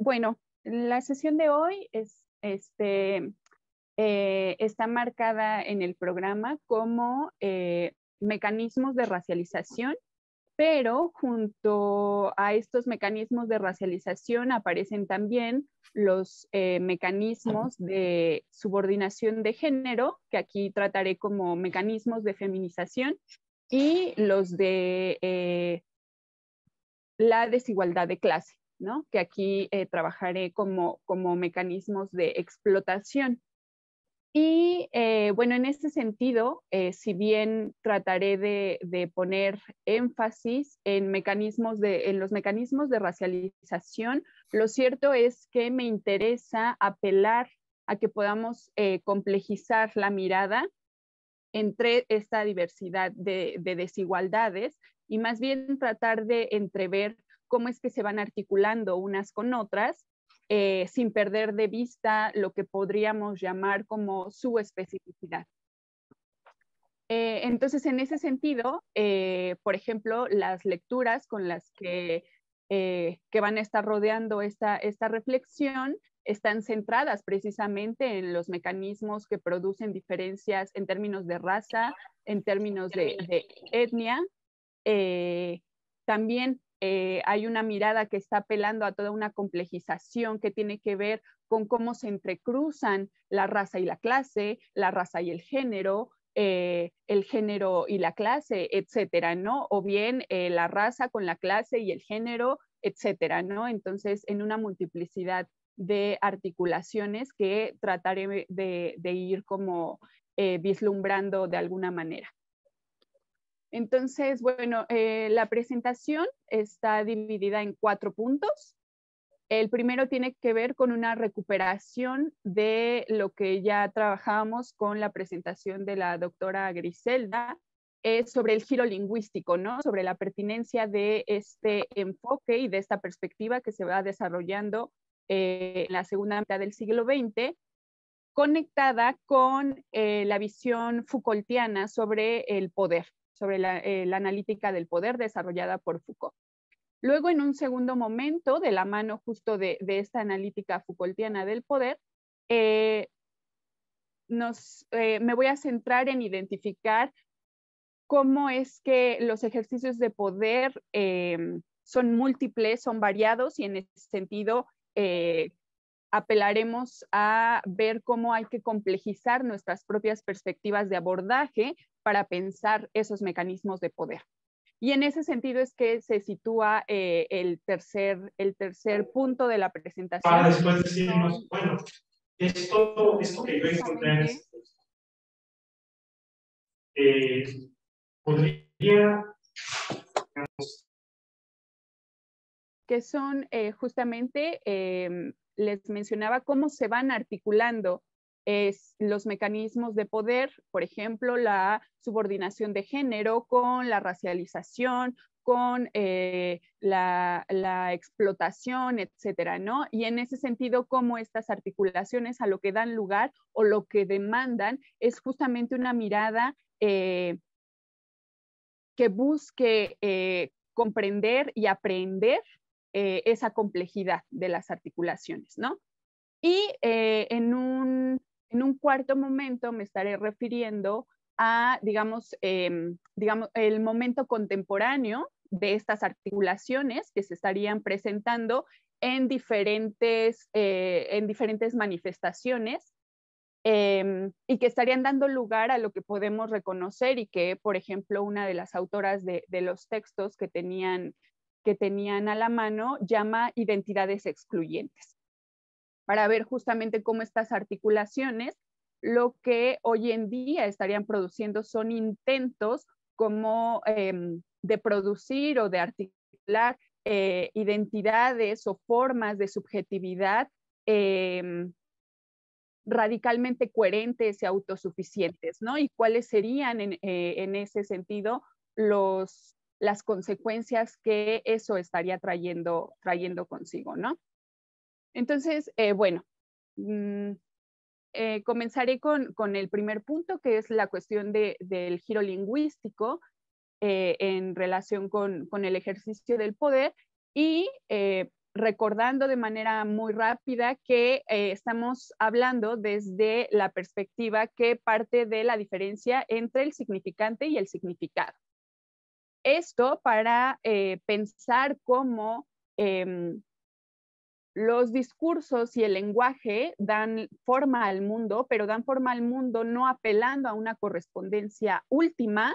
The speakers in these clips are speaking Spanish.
bueno, la sesión de hoy este, eh, está marcada en el programa como eh, mecanismos de racialización, pero junto a estos mecanismos de racialización aparecen también los eh, mecanismos de subordinación de género, que aquí trataré como mecanismos de feminización, y los de la desigualdad de clase que aquí eh, trabajaré como, como mecanismos de explotación. Y eh, bueno, en este sentido, eh, si bien trataré de, poner énfasis en, mecanismos de, los mecanismos de racialización, lo cierto es que me interesa apelar a que podamos complejizar la mirada entre esta diversidad de desigualdades y más bien tratar de entrever cómo es que se van articulando unas con otras, eh, sin perder de vista lo que podríamos llamar como su especificidad. Eh, entonces, en ese sentido, eh, por ejemplo, las lecturas con las que, que van a estar rodeando esta, reflexión están centradas precisamente en los mecanismos que producen diferencias en términos de raza, en términos de, etnia. también eh, hay una mirada que está apelando a toda una complejización que tiene que ver con cómo se entrecruzan la raza y la clase, la raza y el género, eh, el género y la clase, etcétera, ¿no? O bien eh, la raza con la clase y el género, etcétera, ¿no? Entonces, en una multiplicidad de articulaciones que trataré de, ir como vislumbrando de alguna manera. Entonces, bueno, eh, la presentación está dividida en cuatro puntos. El primero tiene que ver con una recuperación de lo que ya trabajamos con la presentación de la doctora Griselda eh, sobre el giro lingüístico, ¿no? Sobre la pertinencia de este enfoque y de esta perspectiva que se va desarrollando eh, en la segunda mitad del siglo XX, conectada con la visión Foucaultiana sobre el poder, sobre eh, la, analítica del poder desarrollada por Foucault. Luego, en un segundo momento, de la mano justo de, esta analítica Foucaultiana del poder, eh, eh, me voy a centrar en identificar cómo es que los ejercicios de poder son múltiples, son variados y en ese sentido apelaremos a ver cómo hay que complejizar nuestras propias perspectivas de abordaje para pensar esos mecanismos de poder. Y en ese sentido es que se sitúa eh, el, tercer, el tercer punto de la presentación. Para después decirnos, bueno, esto, esto que yo encontré este eh, podría... Que son eh, justamente, eh, les mencionaba cómo se van articulando es los mecanismos de poder, por ejemplo, la subordinación de género con la racialización, con eh, la, explotación, etcétera, ¿no? Y en ese sentido, cómo estas articulaciones a lo que dan lugar o lo que demandan es justamente una mirada eh, que busque eh, comprender y aprender esa complejidad de las articulaciones, ¿no? Y en un en un cuarto momento me estaré refiriendo a, digamos, em, digamos, el momento contemporáneo de estas articulaciones que se estarían presentando en diferentes, eh, en diferentes manifestaciones em, y que estarían dando lugar a lo que podemos reconocer y que, por ejemplo, una de las autoras de, de los textos que tenían, que tenían a la mano llama identidades excluyentes para ver justamente cómo estas articulaciones, lo que hoy en día estarían produciendo son intentos como em, de producir o de articular eh, identidades o formas de subjetividad em, radicalmente coherentes y autosuficientes, ¿no? Y cuáles serían en, eh, ese sentido las consecuencias que eso estaría trayendo, trayendo consigo, ¿no? Entonces, eh, bueno, mm, eh, comenzaré con, el primer punto, que es la cuestión del giro lingüístico eh, en relación con, el ejercicio del poder y recordando de manera muy rápida que estamos hablando desde la perspectiva que parte de la diferencia entre el significante y el significado. Esto para pensar cómo em, los discursos y el lenguaje dan forma al mundo, pero dan forma al mundo no apelando a una correspondencia última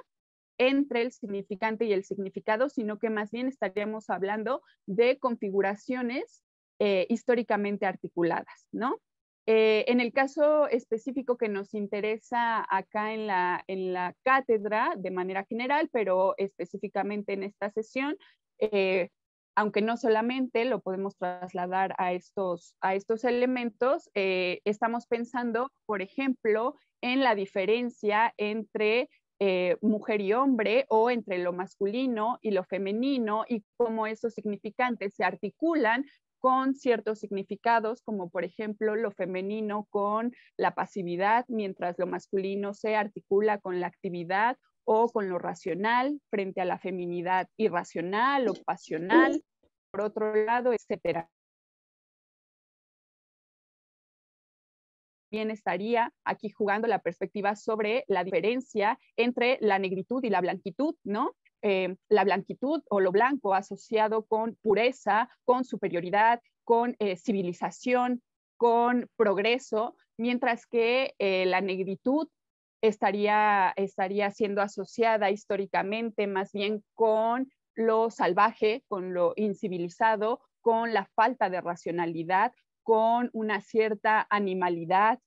entre el significante y el significado, sino que más bien estaríamos hablando de configuraciones eh, históricamente articuladas, ¿no? Eh, en el caso específico que nos interesa acá en la, cátedra de manera general, pero específicamente en esta sesión, eh, aunque no solamente lo podemos trasladar a estos, elementos, eh, estamos pensando, por ejemplo, en la diferencia entre eh, mujer y hombre o entre lo masculino y lo femenino y cómo esos significantes se articulan con ciertos significados, como por ejemplo lo femenino con la pasividad, mientras lo masculino se articula con la actividad o con lo racional frente a la feminidad irracional o pasional, por otro lado, etcétera. Bien estaría aquí jugando la perspectiva sobre la diferencia entre la negritud y la blanquitud, ¿no? Eh, la blanquitud o lo blanco asociado con pureza, con superioridad, con eh, civilización, con progreso, mientras que eh, la negritud estaría, estaría siendo asociada históricamente más bien con lo salvaje, con lo incivilizado, con la falta de racionalidad, con una cierta animalidad,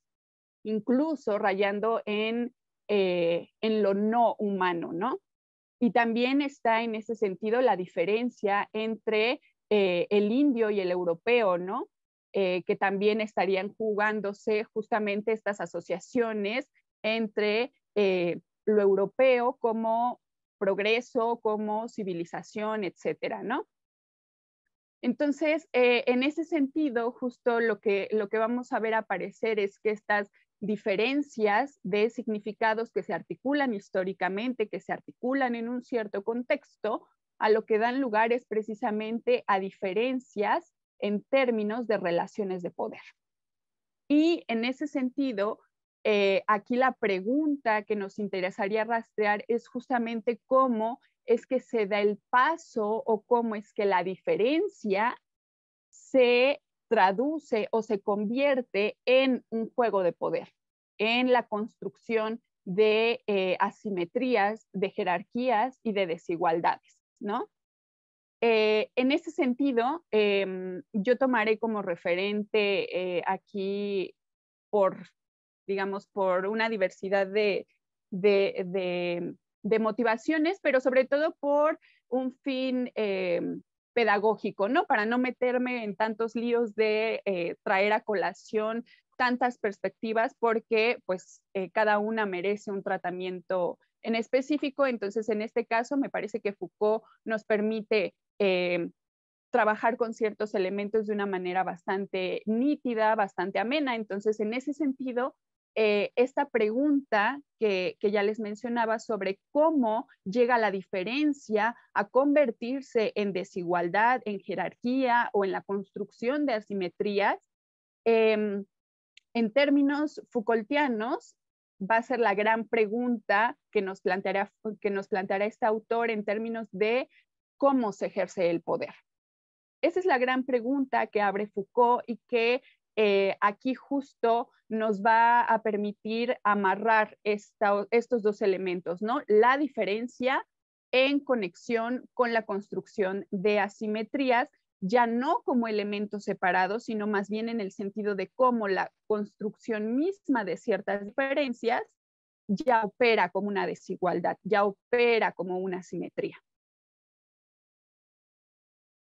incluso rayando en, eh, en lo no humano, ¿no? Y también está en ese sentido la diferencia entre eh, el indio y el europeo, ¿no? Eh, que también estarían jugándose justamente estas asociaciones entre eh, lo europeo como progreso, como civilización, etcétera, ¿no? Entonces, eh, en ese sentido, justo lo que, lo que vamos a ver aparecer es que estas diferencias de significados que se articulan históricamente, que se articulan en un cierto contexto, a lo que dan lugar es precisamente a diferencias en términos de relaciones de poder. Y en ese sentido, eh, aquí la pregunta que nos interesaría rastrear es justamente cómo es que se da el paso o cómo es que la diferencia se traduce o se convierte en un juego de poder, en la construcción de eh, asimetrías, de jerarquías y de desigualdades, ¿no? Eh, en ese sentido, em, yo tomaré como referente aquí por digamos, por una diversidad de, motivaciones, pero sobre todo por un fin eh, pedagógico, ¿no? Para no meterme en tantos líos de eh, traer a colación tantas perspectivas porque pues eh, cada una merece un tratamiento en específico. Entonces, en este caso, me parece que Foucault nos permite trabajar con ciertos elementos de una manera bastante nítida, bastante amena. Entonces, en ese sentido, eh, esta pregunta que, ya les mencionaba sobre cómo llega la diferencia a convertirse en desigualdad, en jerarquía o en la construcción de asimetrías, em, en términos Foucaultianos, va a ser la gran pregunta que nos que nos planteará este autor en términos de cómo se ejerce el poder. Esa es la gran pregunta que abre Foucault y que eh, aquí justo nos va a permitir amarrar estos dos elementos, ¿no? La diferencia en conexión con la construcción de asimetrías, ya no como elementos separados, sino más bien en el sentido de cómo la construcción misma de ciertas diferencias ya opera como una desigualdad, ya opera como una asimetría.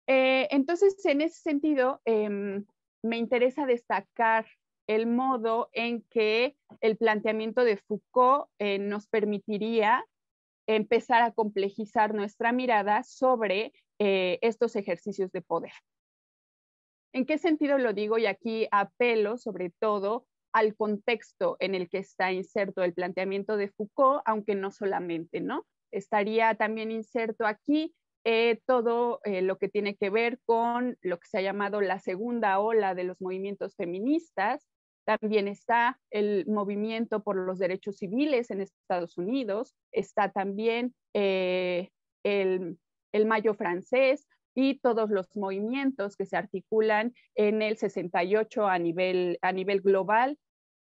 Eh, entonces, en ese sentido, em, me interesa destacar el modo en que el planteamiento de Foucault eh, nos permitiría empezar a complejizar nuestra mirada sobre eh, estos ejercicios de poder. ¿En qué sentido lo digo? Y aquí apelo sobre todo al contexto en el que está inserto el planteamiento de Foucault, aunque no solamente, ¿no? Estaría también inserto aquí eh, todo eh, lo que tiene que ver con lo que se ha llamado la segunda ola de los movimientos feministas. También está el movimiento por los derechos civiles en Estados Unidos, está también eh, el, Mayo francés y todos los movimientos que se articulan en el 68 a nivel, a nivel global.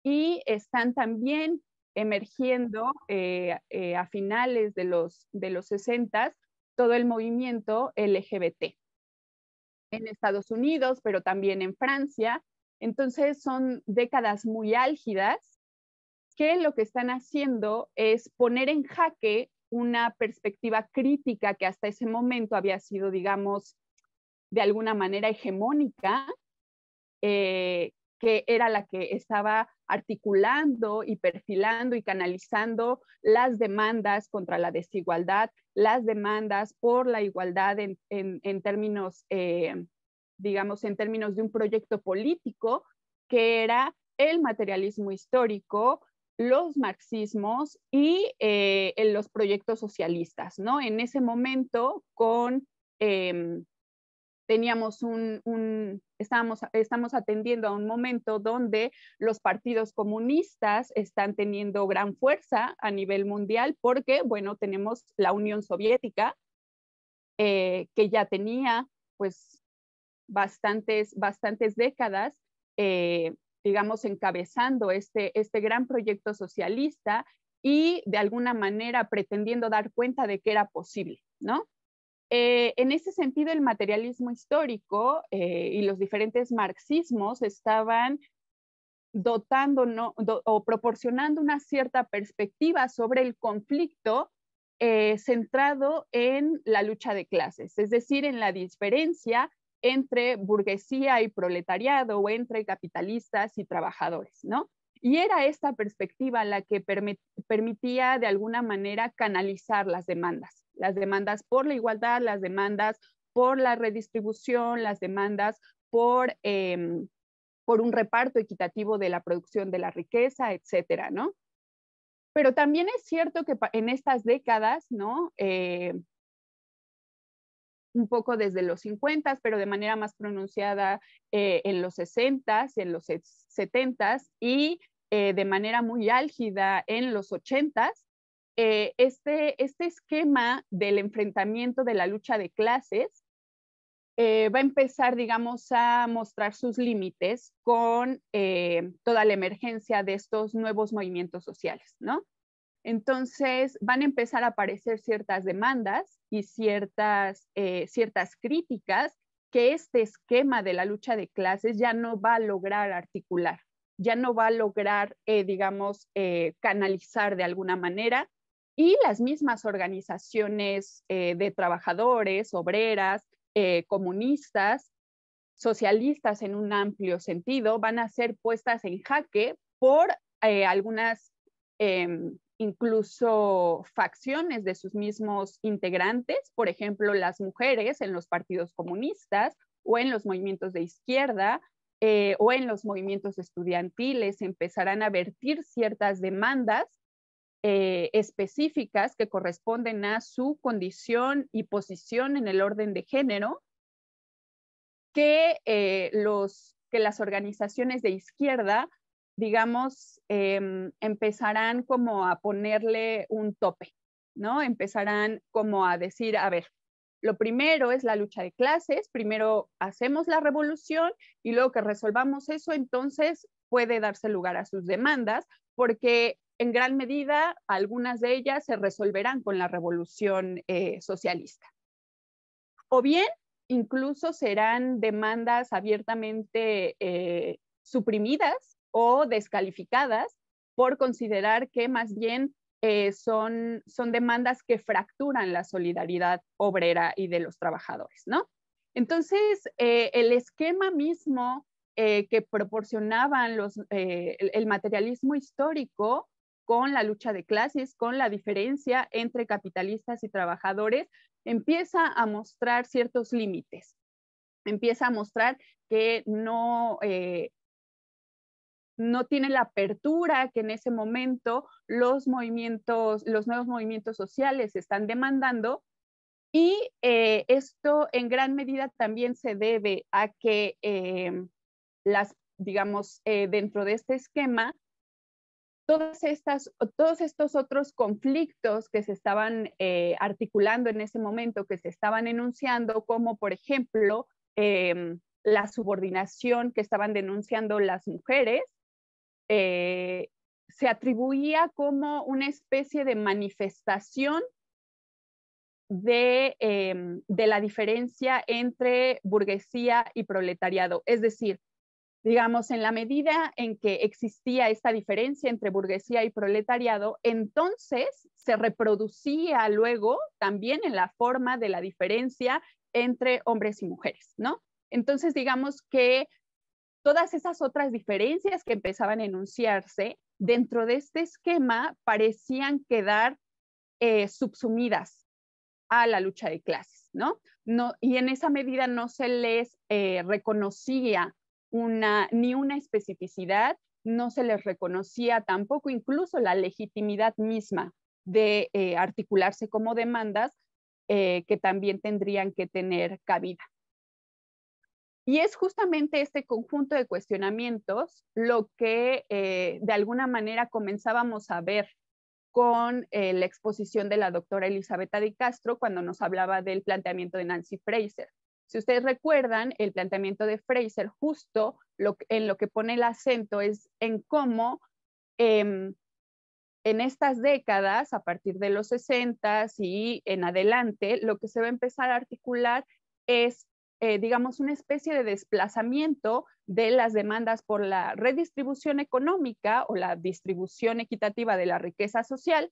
Y están también emergiendo a finales de los, de los 60 todo el movimiento LGBT en Estados Unidos, pero también en Francia. Entonces son décadas muy álgidas que lo que están haciendo es poner en jaque una perspectiva crítica que hasta ese momento había sido, digamos, de alguna manera hegemónica, eh, que era la que estaba articulando y perfilando y canalizando las demandas contra la desigualdad, las demandas por la igualdad en, términos, eh, digamos, en términos de un proyecto político que era el materialismo histórico, los marxismos y eh, los proyectos socialistas, ¿no? En ese momento con... Em, teníamos un, estamos, atendiendo a un momento donde los partidos comunistas están teniendo gran fuerza a nivel mundial porque, bueno, tenemos la Unión Soviética, eh, que ya tenía pues bastantes, bastantes décadas, eh, digamos, encabezando este, este gran proyecto socialista y de alguna manera pretendiendo dar cuenta de que era posible, ¿no? Eh, en ese sentido, el materialismo histórico eh, y los diferentes marxismos estaban dotando o proporcionando una cierta perspectiva sobre el conflicto eh, centrado en la lucha de clases, es decir, en la diferencia entre burguesía y proletariado o entre capitalistas y trabajadores, ¿no? Y era esta perspectiva la que permitía de alguna manera canalizar las demandas, las demandas por la igualdad, las demandas por la redistribución, las demandas por, em, por un reparto equitativo de la producción de la riqueza, etcétera, ¿no? Pero también es cierto que en estas décadas, ¿no? Eh, un poco desde los 50, pero de manera más pronunciada eh, en los 60, en los 70 y eh, de manera muy álgida en los 80 eh, este, este esquema del enfrentamiento de la lucha de clases eh, va a empezar, digamos, a mostrar sus límites con eh, toda la emergencia de estos nuevos movimientos sociales, ¿no? Entonces van a empezar a aparecer ciertas demandas y ciertas, ciertas críticas que este esquema de la lucha de clases ya no va a lograr articular, ya no va a lograr, eh, digamos, eh, canalizar de alguna manera. Y las mismas organizaciones eh, de trabajadores, obreras, comunistas, socialistas en un amplio sentido, van a ser puestas en jaque por algunas, em, incluso facciones de sus mismos integrantes, por ejemplo, las mujeres en los partidos comunistas o en los movimientos de izquierda eh, o en los movimientos estudiantiles empezarán a vertir ciertas demandas eh, específicas que corresponden a su condición y posición en el orden de género, que, eh, que las organizaciones de izquierda, digamos, em, empezarán como a ponerle un tope, ¿no? Empezarán como a decir, a ver, lo primero es la lucha de clases, primero hacemos la revolución y luego que resolvamos eso, entonces puede darse lugar a sus demandas, porque en gran medida algunas de ellas se resolverán con la revolución eh, socialista. O bien, incluso serán demandas abiertamente eh, suprimidas o descalificadas por considerar que más bien eh, son, son demandas que fracturan la solidaridad obrera y de los trabajadores, ¿no? Entonces, eh, el esquema mismo eh, que proporcionaban los, el, materialismo histórico con la lucha de clases, con la diferencia entre capitalistas y trabajadores, empieza a mostrar ciertos límites, empieza a mostrar que no, no tiene la apertura que en ese momento los movimientos, los nuevos movimientos sociales están demandando. Y eh, esto en gran medida también se debe a que em, las, digamos, eh, dentro de este esquema, todas estas, todos estos otros conflictos que se estaban eh, articulando en ese momento, que se estaban enunciando, como por ejemplo em, la subordinación que estaban denunciando las mujeres, eh, se atribuía como una especie de manifestación de, em, de, la diferencia entre burguesía y proletariado. Es decir, digamos, en la medida en que existía esta diferencia entre burguesía y proletariado, entonces se reproducía luego también en la forma de la diferencia entre hombres y mujeres, ¿no? Entonces, digamos que todas esas otras diferencias que empezaban a enunciarse dentro de este esquema parecían quedar eh, subsumidas a la lucha de clases, ¿no? y en esa medida no se les eh, reconocía una, ni una especificidad, no se les reconocía tampoco incluso la legitimidad misma de eh, articularse como demandas que también tendrían que tener cabida, y es justamente este conjunto de cuestionamientos lo que eh, de alguna manera comenzábamos a ver con eh, la exposición de la doctora Elizabeth Di Castro cuando nos hablaba del planteamiento de Nancy Fraser. Si ustedes recuerdan, el planteamiento de Fraser justo en lo que pone el acento es en cómo em, en estas décadas, a partir de los 60 y en adelante, lo que se va a empezar a articular es eh, digamos, una especie de desplazamiento de las demandas por la redistribución económica o la distribución equitativa de la riqueza social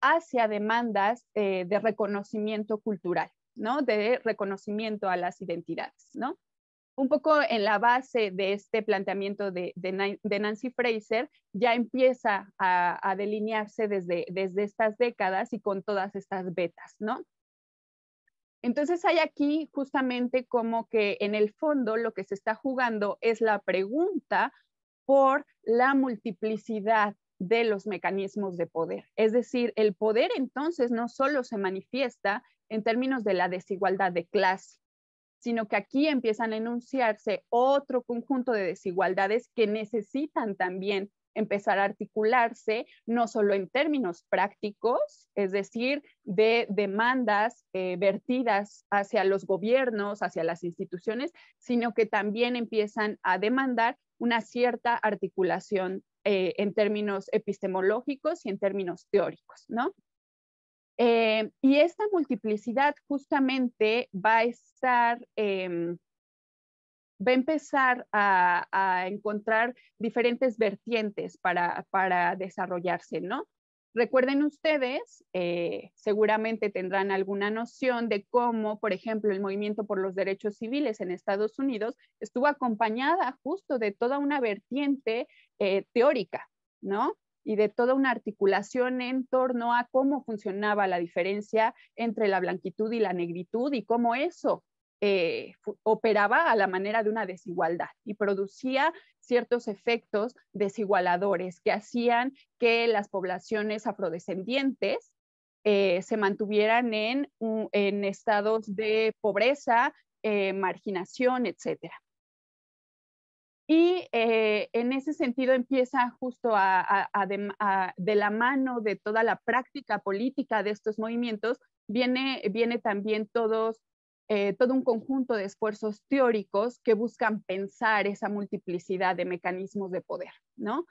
hacia demandas eh, de reconocimiento cultural, ¿no? De reconocimiento a las identidades, ¿no? Un poco en la base de este planteamiento de, Nancy Fraser, ya empieza a, delinearse desde, desde estas décadas y con todas estas betas, ¿no? Entonces hay aquí justamente como que en el fondo lo que se está jugando es la pregunta por la multiplicidad de los mecanismos de poder. Es decir, el poder entonces no solo se manifiesta en términos de la desigualdad de clase, sino que aquí empiezan a enunciarse otro conjunto de desigualdades que necesitan también empezar a articularse, no solo en términos prácticos, es decir, de demandas eh, vertidas hacia los gobiernos, hacia las instituciones, sino que también empiezan a demandar una cierta articulación eh, en términos epistemológicos y en términos teóricos, ¿no? Eh, y esta multiplicidad justamente va a estar em, va a empezar a, encontrar diferentes vertientes para, desarrollarse, ¿no? Recuerden ustedes, eh, seguramente tendrán alguna noción de cómo, por ejemplo, el movimiento por los derechos civiles en Estados Unidos estuvo acompañada justo de toda una vertiente eh, teórica, ¿no? Y de toda una articulación en torno a cómo funcionaba la diferencia entre la blanquitud y la negritud y cómo eso eh, operaba a la manera de una desigualdad y producía ciertos efectos desigualadores que hacían que las poblaciones afrodescendientes eh, se mantuvieran en, estados de pobreza, eh, marginación, etcétera. Y en ese sentido empieza justo de, la mano de toda la práctica política de estos movimientos, viene, viene también todos eh, todo un conjunto de esfuerzos teóricos que buscan pensar esa multiplicidad de mecanismos de poder, ¿no?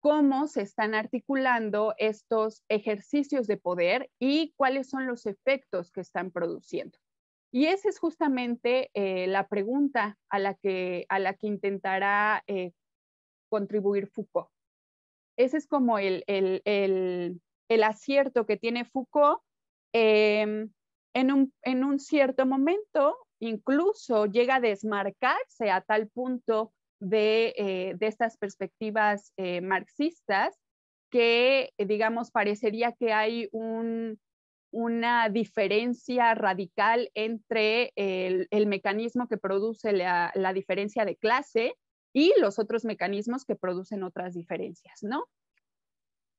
Cómo se están articulando estos ejercicios de poder y cuáles son los efectos que están produciendo. Y esa es justamente eh, la pregunta a la que, a la que intentará eh, contribuir Foucault. Ese es como el, el, acierto que tiene Foucault. Em, en un, cierto momento incluso llega a desmarcarse a tal punto de, eh, estas perspectivas eh, marxistas que, eh, digamos, parecería que hay una diferencia radical entre el, mecanismo que produce la, la, diferencia de clase y los otros mecanismos que producen otras diferencias, ¿no?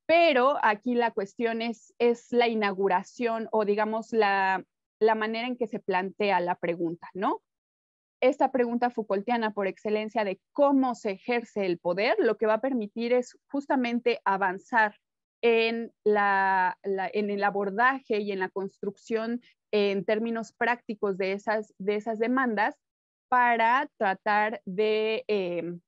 pero aquí la cuestión es, es la inauguración o digamos la, manera en que se plantea la pregunta, ¿no? Esta pregunta Foucaultiana por excelencia de cómo se ejerce el poder, lo que va a permitir es justamente avanzar en, en el abordaje y en la construcción en términos prácticos de esas, de esas demandas para tratar de, em,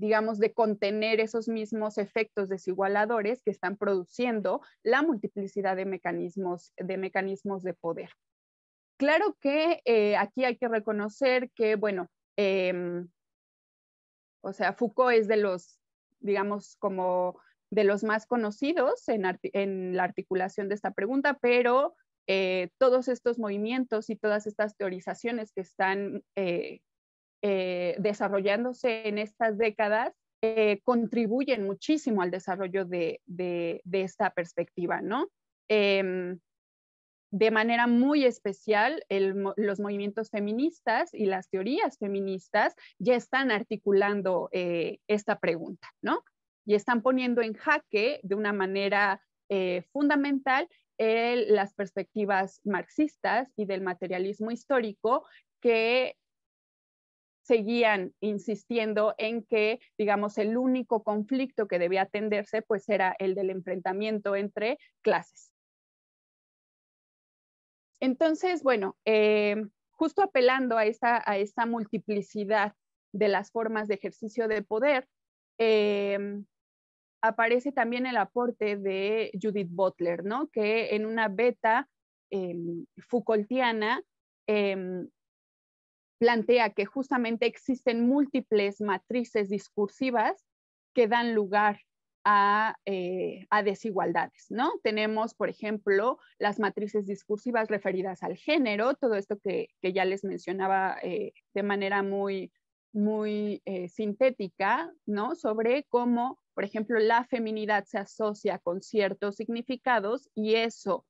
digamos, de contener esos mismos efectos desigualadores que están produciendo la multiplicidad de mecanismos de, mecanismos de poder. Claro que eh, aquí hay que reconocer que, bueno, em, o sea, Foucault es de los, digamos, como de los más conocidos en, la articulación de esta pregunta, pero eh, todos estos movimientos y todas estas teorizaciones que están eh, eh, desarrollándose en estas décadas eh, contribuyen muchísimo al desarrollo de, esta perspectiva, ¿no? Em, de manera muy especial, los movimientos feministas y las teorías feministas ya están articulando eh, esta pregunta, ¿no? Y están poniendo en jaque de una manera fundamental las perspectivas marxistas y del materialismo histórico que seguían insistiendo en que, digamos, el único conflicto que debía atenderse, pues era el del enfrentamiento entre clases. Entonces, bueno, eh, justo apelando a esta, a esta multiplicidad de las formas de ejercicio de poder, eh, aparece también el aporte de Judith Butler, ¿no? que en una beta eh, plantea que justamente existen múltiples matrices discursivas que dan lugar eh, a, desigualdades, ¿no? Tenemos, por ejemplo, las matrices discursivas referidas al género, todo esto que, ya les mencionaba eh, de manera muy, muy eh, sintética, ¿no? Sobre cómo, por ejemplo, la feminidad se asocia con ciertos significados y eso,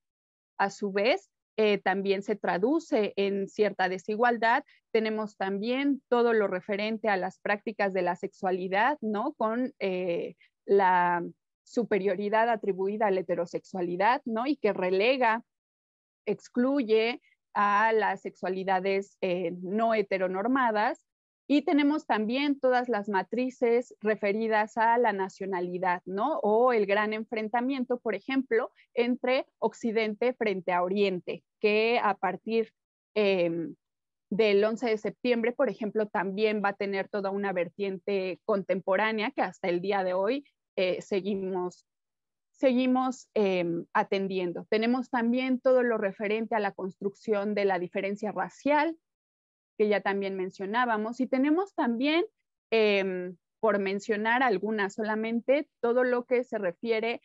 a su vez, eh, también se traduce en cierta desigualdad. Tenemos también todo lo referente a las prácticas de la sexualidad, ¿no? Con eh, la superioridad atribuida a la heterosexualidad, ¿no? Y que relega, excluye a las sexualidades eh, no heteronormadas y tenemos también todas las matrices referidas a la nacionalidad, ¿no? O el gran enfrentamiento, por ejemplo, entre Occidente frente a Oriente, que a partir em, del 11 de septiembre, por ejemplo, también va a tener toda una vertiente contemporánea que hasta el día de hoy eh, seguimos seguimos em, atendiendo. Tenemos también todo lo referente a la construcción de la diferencia racial, que ya también mencionábamos. Y tenemos también, em, por mencionar algunas solamente, todo lo que se refiere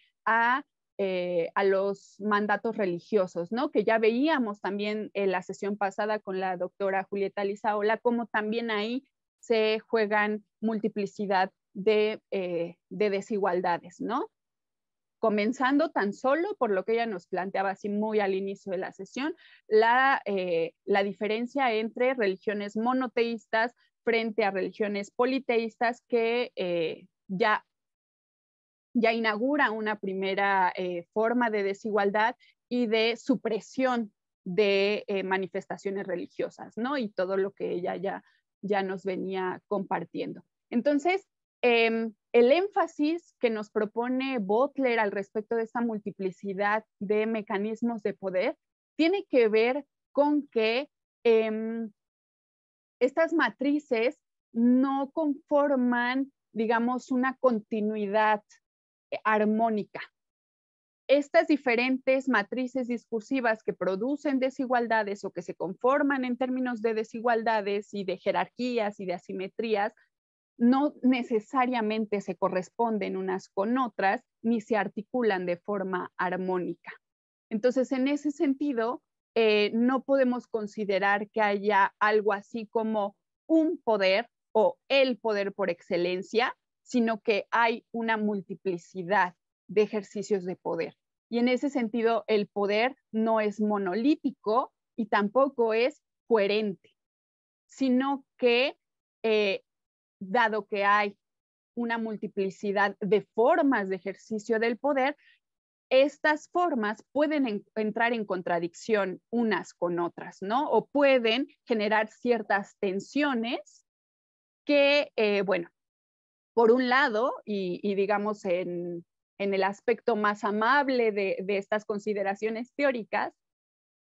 eh, a, los mandatos religiosos, ¿no? Que ya veíamos también en la sesión pasada con la doctora Julieta Lizaola, como también ahí se juegan multiplicidad de eh, desigualdades, ¿no? comenzando tan solo por lo que ella nos planteaba así muy al inicio de la sesión, la, eh, diferencia entre religiones monoteístas frente a religiones politeístas que eh, ya, inaugura una primera eh, forma de desigualdad y de supresión de manifestaciones religiosas, ¿no? Y todo lo que ella ya, ya nos venía compartiendo. Entonces, Em, el énfasis que nos propone Butler al respecto de esta multiplicidad de mecanismos de poder tiene que ver con que em, estas matrices no conforman, digamos, una continuidad eh, armónica. Estas diferentes matrices discursivas que producen desigualdades o que se conforman en términos de desigualdades y de jerarquías y de asimetrías no necesariamente se corresponden unas con otras ni se articulan de forma armónica. Entonces, en ese sentido, eh, no podemos considerar que haya algo así como un poder o el poder por excelencia, sino que hay una multiplicidad de ejercicios de poder. Y en ese sentido, el poder no es monolítico y tampoco es coherente, sino que eh, dado que hay una multiplicidad de formas de ejercicio del poder, estas formas pueden entrar en contradicción unas con otras, ¿no? O pueden generar ciertas tensiones que, eh, bueno, por un lado, y, digamos en, el aspecto más amable de estas consideraciones teóricas,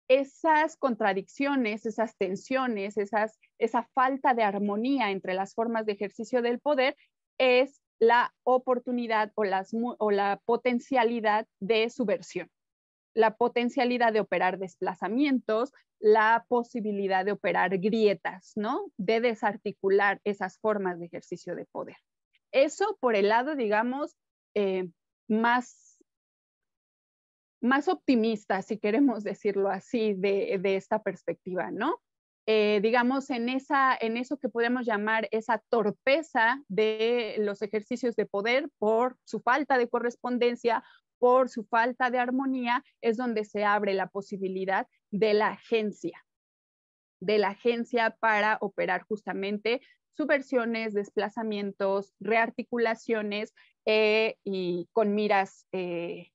esas contradicciones, esas tensiones, esas, esa falta de armonía entre las formas de ejercicio del poder es la oportunidad o, las, o la potencialidad de subversión, la potencialidad de operar desplazamientos, la posibilidad de operar grietas, ¿no? De desarticular esas formas de ejercicio de poder. Eso por el lado, digamos, eh, más más optimista, si queremos decirlo así, de, esta perspectiva, ¿no? Eh, digamos, en, esa, en eso que podemos llamar esa torpeza de los ejercicios de poder por su falta de correspondencia, por su falta de armonía, es donde se abre la posibilidad de la agencia, de la agencia para operar justamente subversiones, desplazamientos, rearticulaciones eh, y con miras eh,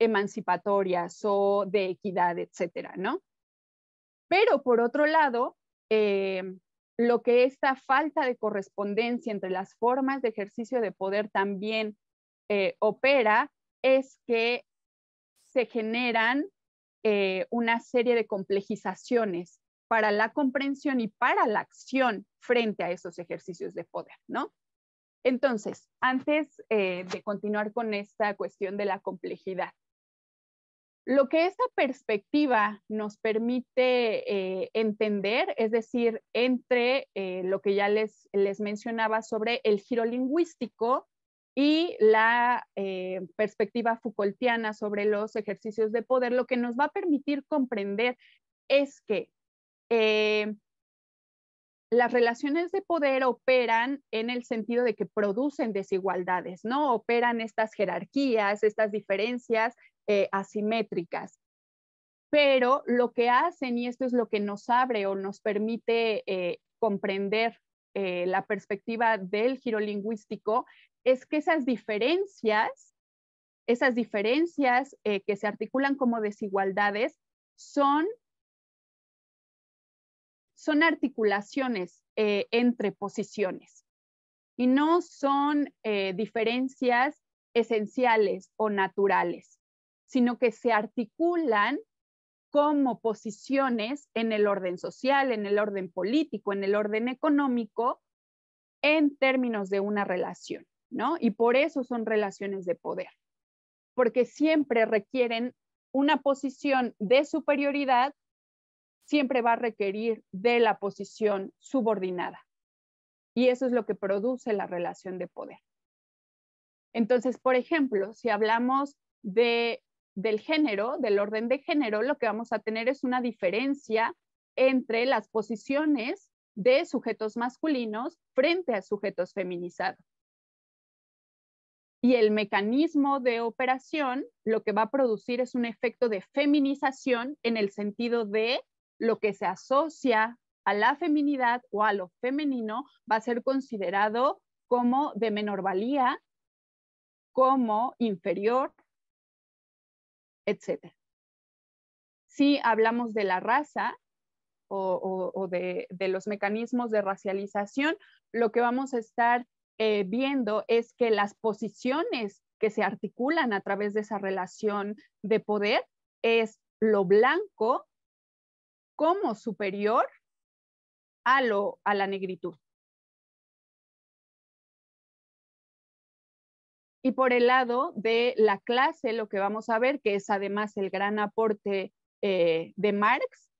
emancipatorias o de equidad, etcétera, ¿no? Pero por otro lado, em, lo que esta falta de correspondencia entre las formas de ejercicio de poder también eh, opera es que se generan eh, una serie de complejizaciones para la comprensión y para la acción frente a esos ejercicios de poder, ¿no? Entonces, antes eh, de continuar con esta cuestión de la complejidad, lo que esta perspectiva nos permite eh, entender, es decir, entre eh, lo que ya les, mencionaba sobre el giro lingüístico y la eh, perspectiva Foucaultiana sobre los ejercicios de poder, lo que nos va a permitir comprender es que las relaciones de poder operan en el sentido de que producen desigualdades, ¿no? Operan estas jerarquías, estas diferencias eh, asimétricas. Pero lo que hacen, y esto es lo que nos abre o nos permite eh, comprender eh, la perspectiva del giro lingüístico, es que esas diferencias, esas diferencias que se articulan como desigualdades, son son articulaciones entre posiciones y no son diferencias esenciales o naturales sino que se articulan como posiciones en el orden social, en el orden político, en el orden económico, en términos de una relación, ¿no? Y por eso son relaciones de poder, porque siempre requieren una posición de superioridad, siempre va a requerir de la posición subordinada. Y eso es lo que produce la relación de poder. Entonces, por ejemplo, si hablamos de del género, del orden de género, lo que vamos a tener es una diferencia entre las posiciones de sujetos masculinos frente a sujetos feminizados. Y el mecanismo de operación lo que va a producir es un efecto de feminización en el sentido de lo que se asocia a la feminidad o a lo femenino va a ser considerado como de menor valía, como inferior, etc. Si hablamos de la raza o, de, los mecanismos de racialización, lo que vamos a estar eh, viendo es que las posiciones que se articulan a través de esa relación de poder es lo blanco como superior a, lo, a la negritud. Y por el lado de la clase, lo que vamos a ver, que es además el gran aporte eh, de Marx,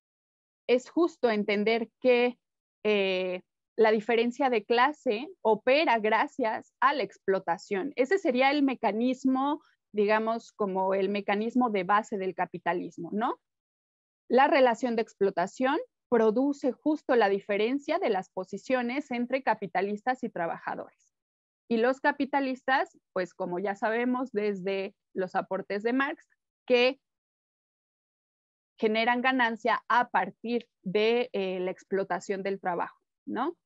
es justo entender que eh, la diferencia de clase opera gracias a la explotación. Ese sería el mecanismo, digamos, como el mecanismo de base del capitalismo, ¿no? La relación de explotación produce justo la diferencia de las posiciones entre capitalistas y trabajadores. Y los capitalistas, pues como ya sabemos desde los aportes de Marx, que generan ganancia a partir de eh, la explotación del trabajo, ¿no?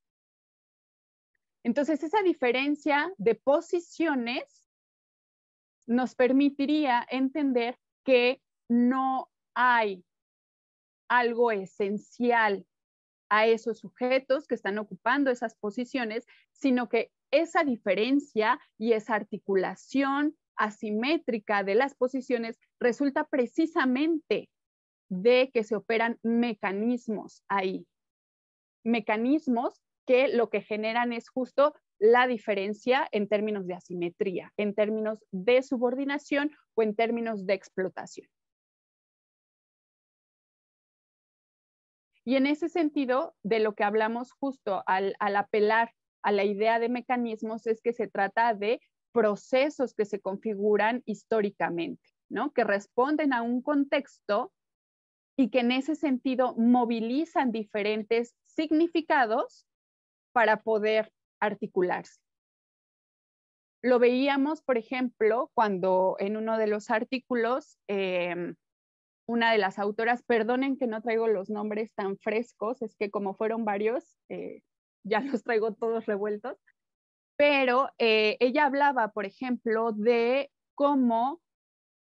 Entonces, esa diferencia de posiciones nos permitiría entender que no hay algo esencial a esos sujetos que están ocupando esas posiciones, sino que esa diferencia y esa articulación asimétrica de las posiciones resulta precisamente de que se operan mecanismos ahí. Mecanismos que lo que generan es justo la diferencia en términos de asimetría, en términos de subordinación o en términos de explotación. Y en ese sentido, de lo que hablamos justo al, apelar a la idea de mecanismos es que se trata de procesos que se configuran históricamente, ¿no? Que responden a un contexto y que en ese sentido movilizan diferentes significados para poder articularse. Lo veíamos, por ejemplo, cuando en uno de los artículos em, una de las autoras, perdonen que no traigo los nombres tan frescos, es que como fueron varios, eh, ya los traigo todos revueltos, pero eh, ella hablaba, por ejemplo, de cómo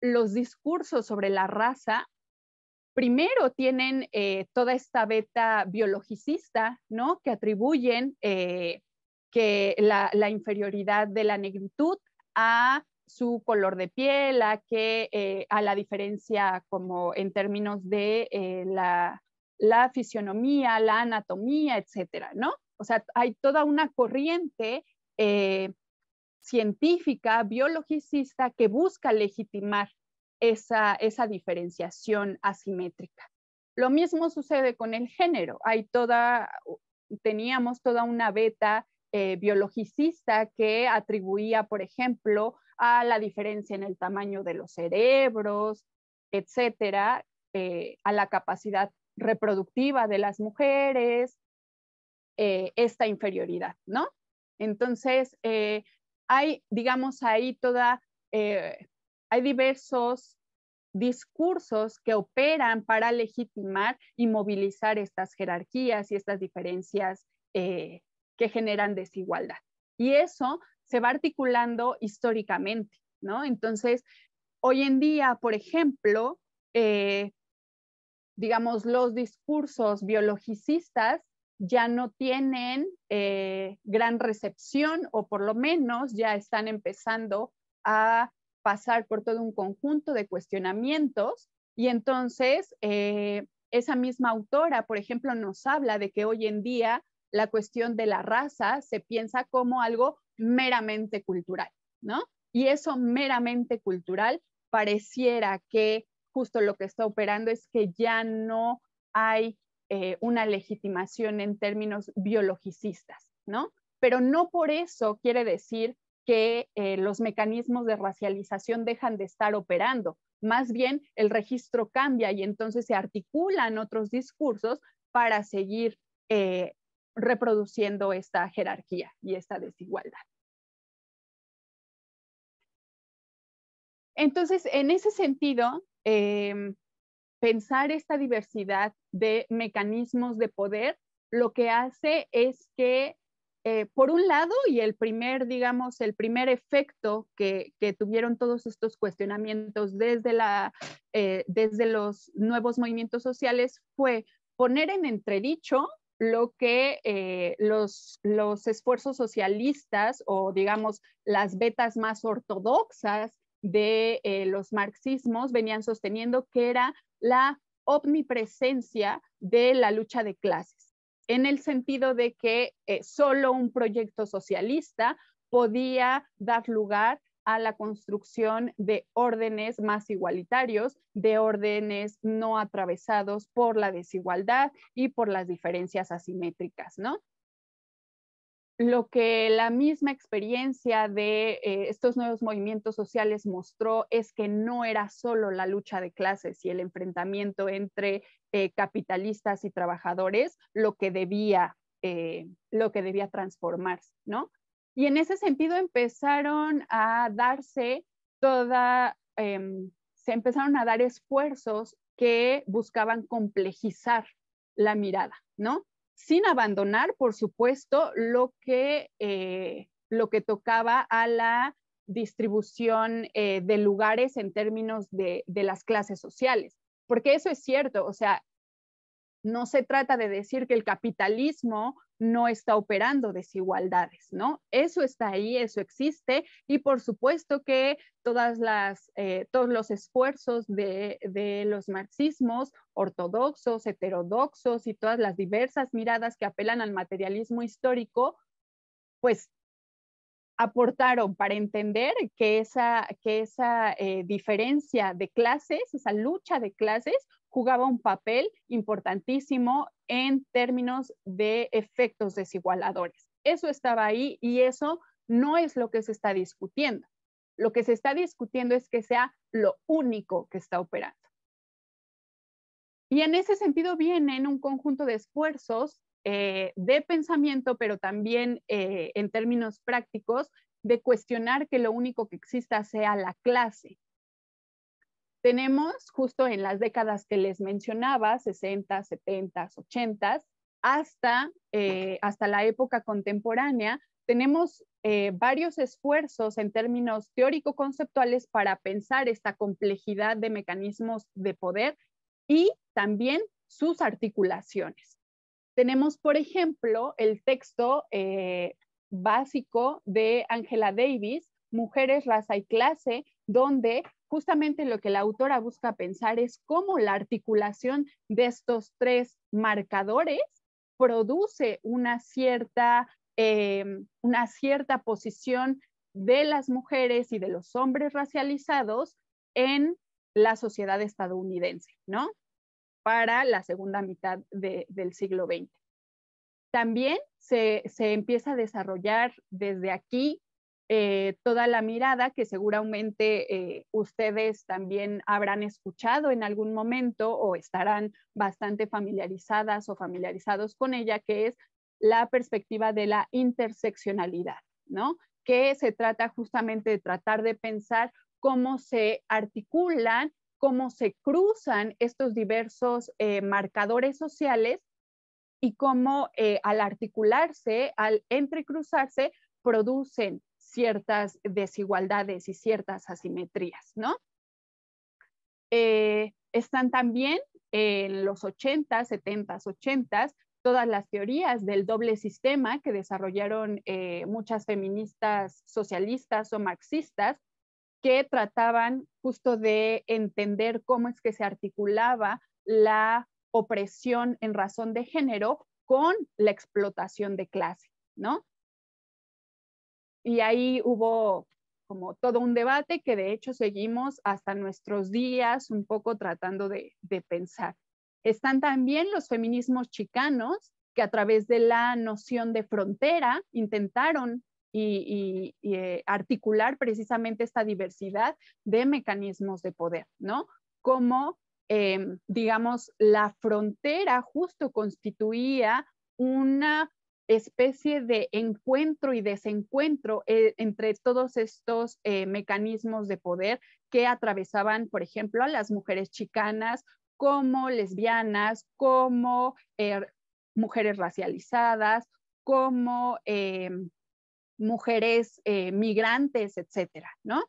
los discursos sobre la raza primero tienen eh, toda esta beta biologicista, ¿no? Que atribuyen eh, que la, inferioridad de la negritud a su color de piel, a que a la diferencia como en términos de la, la, fisionomía, la anatomía, etcétera, ¿no? o sea, hay toda una corriente eh, científica, biologicista, que busca legitimar esa, diferenciación asimétrica. Lo mismo sucede con el género. teníamos toda una beta eh, biologicista que atribuía, por ejemplo, a la diferencia en el tamaño de los cerebros, etcétera, eh, a la capacidad reproductiva de las mujeres, eh, esta inferioridad, ¿no? Entonces, eh, hay, digamos, ahí toda, eh, hay diversos discursos que operan para legitimar y movilizar estas jerarquías y estas diferencias que generan desigualdad. Y eso se va articulando históricamente, ¿no? Entonces, hoy en día, por ejemplo, digamos, los discursos biologicistas ya no tienen eh, gran recepción o por lo menos ya están empezando a pasar por todo un conjunto de cuestionamientos y entonces eh, esa misma autora, por ejemplo, nos habla de que hoy en día la cuestión de la raza se piensa como algo meramente cultural, ¿no? Y eso meramente cultural pareciera que justo lo que está operando es que ya no hay eh, una legitimación en términos biologicistas, ¿no? Pero no por eso quiere decir que eh, los mecanismos de racialización dejan de estar operando. Más bien, el registro cambia y entonces se articulan otros discursos para seguir eh, reproduciendo esta jerarquía y esta desigualdad. Entonces, en ese sentido, em, pensar esta diversidad de mecanismos de poder lo que hace es que, eh, por un lado, y el primer, digamos, el primer efecto que, tuvieron todos estos cuestionamientos desde, la, eh, desde los nuevos movimientos sociales fue poner en entredicho lo que eh, los, los esfuerzos socialistas o, digamos, las vetas más ortodoxas de los marxismos venían sosteniendo que era la omnipresencia de la lucha de clases, en el sentido de que eh, solo un proyecto socialista podía dar lugar a la construcción de órdenes más igualitarios, de órdenes no atravesados por la desigualdad y por las diferencias asimétricas, ¿no? lo que la misma experiencia de eh, estos nuevos movimientos sociales mostró es que no era solo la lucha de clases y el enfrentamiento entre eh, capitalistas y trabajadores lo que debía, eh, lo que debía transformarse, ¿no? Y en ese sentido empezaron a darse toda, em, se empezaron a dar esfuerzos que buscaban complejizar la mirada, ¿no? sin abandonar, por supuesto, lo que, eh, lo que tocaba a la distribución eh, de lugares en términos de, de, las clases sociales. Porque eso es cierto, o sea, no se trata de decir que el capitalismo no está operando desigualdades, ¿no? Eso está ahí, eso existe y por supuesto que todas las, eh, todos los esfuerzos de, de, los marxismos ortodoxos, heterodoxos y todas las diversas miradas que apelan al materialismo histórico, pues aportaron para entender que esa, que esa eh, diferencia de clases, esa lucha de clases, jugaba un papel importantísimo en términos de efectos desigualadores. Eso estaba ahí y eso no es lo que se está discutiendo. Lo que se está discutiendo es que sea lo único que está operando. Y en ese sentido en un conjunto de esfuerzos eh, de pensamiento, pero también eh, en términos prácticos, de cuestionar que lo único que exista sea la clase. Tenemos justo en las décadas que les mencionaba, 60, 70, 80, hasta, eh, hasta la época contemporánea, tenemos varios esfuerzos en términos teórico-conceptuales para pensar esta complejidad de mecanismos de poder y también sus articulaciones. Tenemos, por ejemplo, el texto eh, básico de Angela Davis, Mujeres, Raza y Clase, donde justamente lo que la autora busca pensar es cómo la articulación de estos tres marcadores produce una cierta, eh, una cierta posición de las mujeres y de los hombres racializados en la sociedad estadounidense, ¿no? para la segunda mitad del siglo XX. También se, empieza a desarrollar desde aquí eh, toda la mirada que seguramente eh, ustedes también habrán escuchado en algún momento o estarán bastante familiarizadas o familiarizados con ella, que es la perspectiva de la interseccionalidad, ¿no? Que se trata justamente de tratar de pensar cómo se articulan cómo se cruzan estos diversos eh, marcadores sociales y cómo eh, al articularse, al entrecruzarse, producen ciertas desigualdades y ciertas asimetrías, ¿no? Eh, están también en los 80, 70, 80 todas las teorías del doble sistema que desarrollaron muchas feministas socialistas o marxistas que trataban justo de entender cómo es que se articulaba la opresión en razón de género con la explotación de clase, ¿no? Y ahí hubo como todo un debate que de hecho seguimos hasta nuestros días un poco tratando de, de pensar. Están también los feminismos chicanos que a través de la noción de frontera intentaron y, eh, articular precisamente esta diversidad de mecanismos de poder, ¿no? Como, em, digamos, la frontera justo constituía una especie de encuentro y desencuentro eh, entre todos estos eh, mecanismos de poder que atravesaban, por ejemplo, a las mujeres chicanas como lesbianas, como mujeres racializadas, como em, mujeres eh, migrantes, etcétera, ¿no?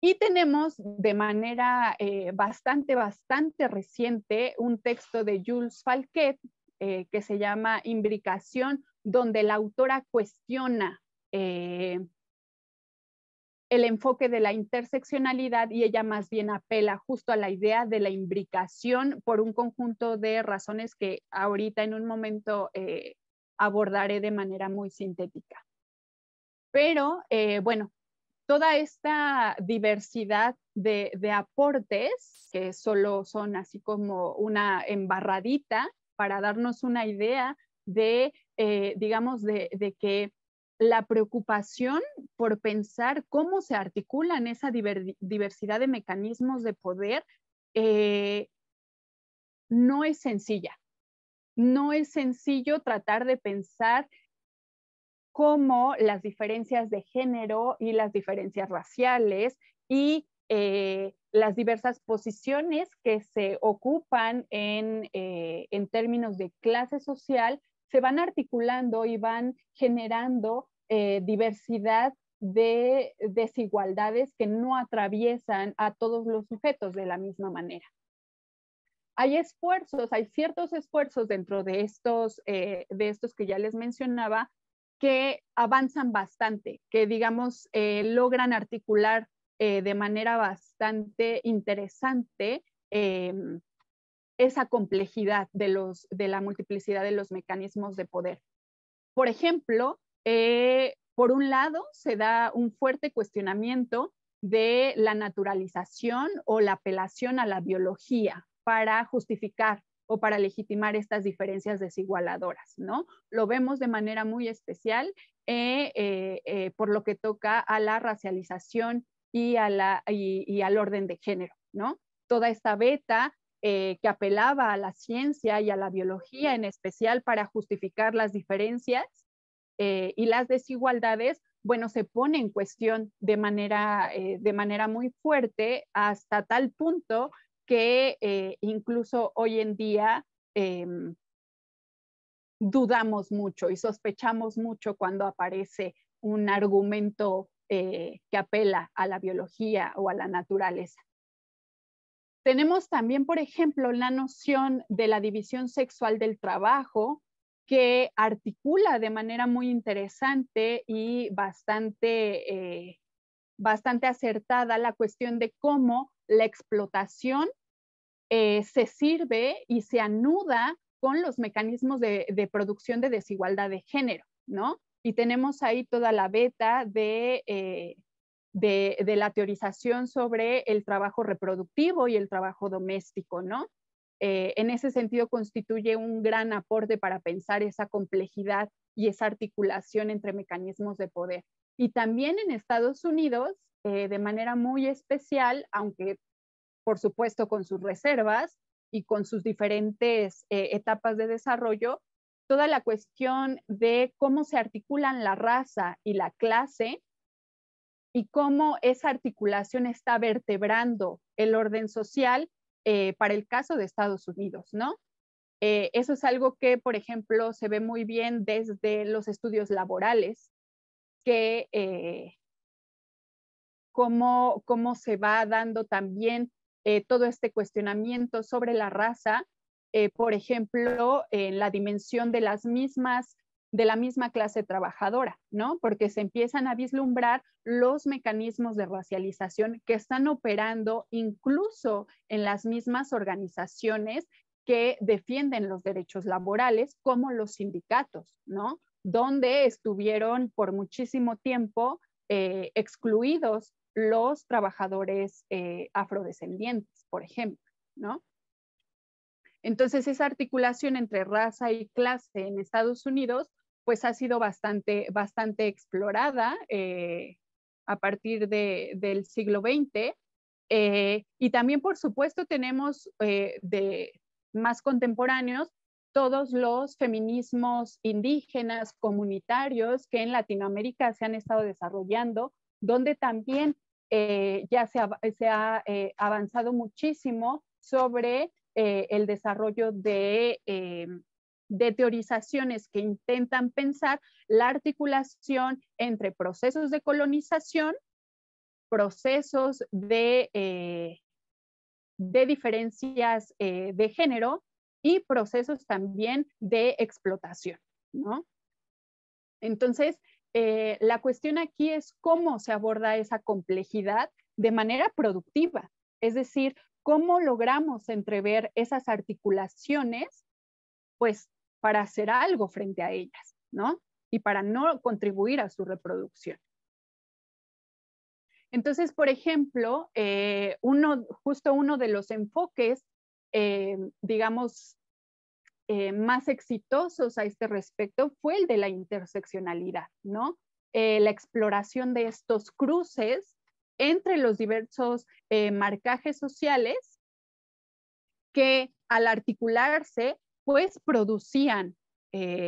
Y tenemos de manera eh, bastante, bastante reciente un texto de Jules Falquet eh, que se llama Imbricación, donde la autora cuestiona el enfoque de la interseccionalidad y ella más bien apela justo a la idea de la imbricación por un conjunto de razones que ahorita en un momento abordaré de manera muy sintética. Pero eh, bueno, toda esta diversidad de, aportes, que solo son así como una embarradita para darnos una idea de, eh, digamos, de, que la preocupación por pensar cómo se articulan esa diversidad de mecanismos de poder eh, no es sencilla no es sencillo tratar de pensar cómo las diferencias de género y las diferencias raciales y eh, las diversas posiciones que se ocupan eh, en, términos de clase social se van articulando y van generando eh, diversidad de desigualdades que no atraviesan a todos los sujetos de la misma manera hay esfuerzos, hay ciertos esfuerzos dentro de estos, eh, de estos que ya les mencionaba que avanzan bastante, que digamos eh, logran articular eh, de manera bastante interesante em, esa complejidad de la multiplicidad de los mecanismos de poder. Por ejemplo, por un lado, se da un fuerte cuestionamiento de la naturalización o la apelación a la biología, para justificar o para legitimar estas diferencias desigualadoras, ¿no? Lo vemos de manera muy especial eh, eh, eh, por lo que toca a la racialización y, al orden de género, ¿no? Toda esta beta que apelaba a la ciencia y a la biología en especial para justificar las diferencias y las desigualdades, bueno, se pone en cuestión de manera, de manera muy fuerte hasta tal punto que eh, incluso hoy en día em, dudamos mucho y sospechamos mucho cuando aparece un argumento eh, que apela a la biología o a la naturaleza. Tenemos también, por ejemplo, la noción de la división sexual del trabajo que articula de manera muy interesante y bastante, eh, bastante acertada la cuestión de cómo la explotación eh, se sirve y se anuda con los mecanismos de, producción de desigualdad de género, ¿no? Y tenemos ahí toda la beta de, eh, la teorización sobre el trabajo reproductivo y el trabajo doméstico, ¿no? Eh, en ese sentido constituye un gran aporte para pensar esa complejidad y esa articulación entre mecanismos de poder. Y también en Estados Unidos eh, de manera muy especial, aunque por supuesto con sus reservas y con sus diferentes eh, etapas de desarrollo, toda la cuestión de cómo se articulan la raza y la clase y cómo esa articulación está vertebrando el orden social eh, para el caso de Estados Unidos, ¿no? eso es algo que, por ejemplo, se ve muy bien desde los estudios laborales, que cómo, se va dando también eh, todo este cuestionamiento sobre la raza, eh, por ejemplo, en la dimensión de las mismas de la misma clase trabajadora, ¿no? Porque se empiezan a vislumbrar los mecanismos de racialización que están operando incluso en las mismas organizaciones que defienden los derechos laborales, como los sindicatos, ¿no? Donde estuvieron por muchísimo tiempo eh, excluidos los trabajadores eh, afrodescendientes, por ejemplo, ¿no? Entonces, esa articulación entre raza y clase en Estados Unidos, pues ha sido bastante, bastante explorada eh, a partir del siglo XX. Eh, y también, por supuesto, tenemos de más contemporáneos todos los feminismos indígenas, comunitarios, que en Latinoamérica se han estado desarrollando, donde también eh, ya se ha, eh, avanzado muchísimo sobre eh, el desarrollo de, teorizaciones que intentan pensar la articulación entre procesos de colonización, procesos de, de diferencias de género y procesos también de explotación, ¿no? Entonces, eh, la cuestión aquí es cómo se aborda esa complejidad de manera productiva, es decir, cómo logramos entrever esas articulaciones, pues para hacer algo frente a ellas, ¿no? Y para no contribuir a su reproducción. Entonces, por ejemplo, eh, justo uno de los enfoques, eh, digamos, eh, más exitosos a este respecto fue el de la interseccionalidad, ¿no? Eh, la exploración de estos cruces entre los diversos eh, marcajes sociales que al articularse, pues producían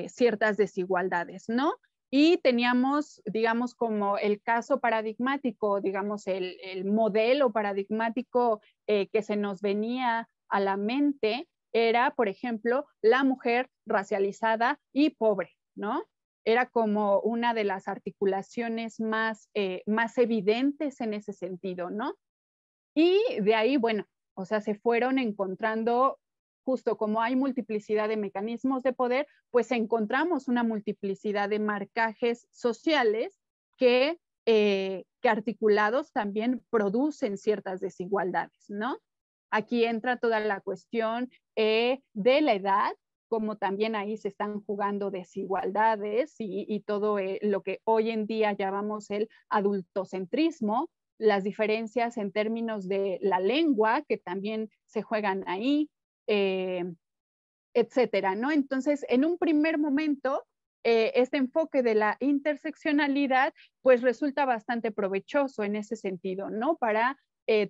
ciertas desigualdades, ¿no? Y teníamos, digamos, como el caso paradigmático, digamos, el modelo paradigmático que se nos venía a la mente era, por ejemplo, la mujer racializada y pobre, ¿no? Era como una de las articulaciones más, eh, más evidentes en ese sentido, ¿no? Y de ahí, bueno, o sea, se fueron encontrando justo como hay multiplicidad de mecanismos de poder, pues encontramos una multiplicidad de marcajes sociales que, eh, que articulados también producen ciertas desigualdades, ¿no? Aquí entra toda la cuestión eh, de la edad, como también ahí se están jugando desigualdades y, todo eh, lo que hoy en día llamamos el adultocentrismo, las diferencias en términos de la lengua, que también se juegan ahí, eh, etcétera, ¿no? Entonces, en un primer momento, este enfoque de la interseccionalidad, pues resulta bastante provechoso en ese sentido, ¿no? Para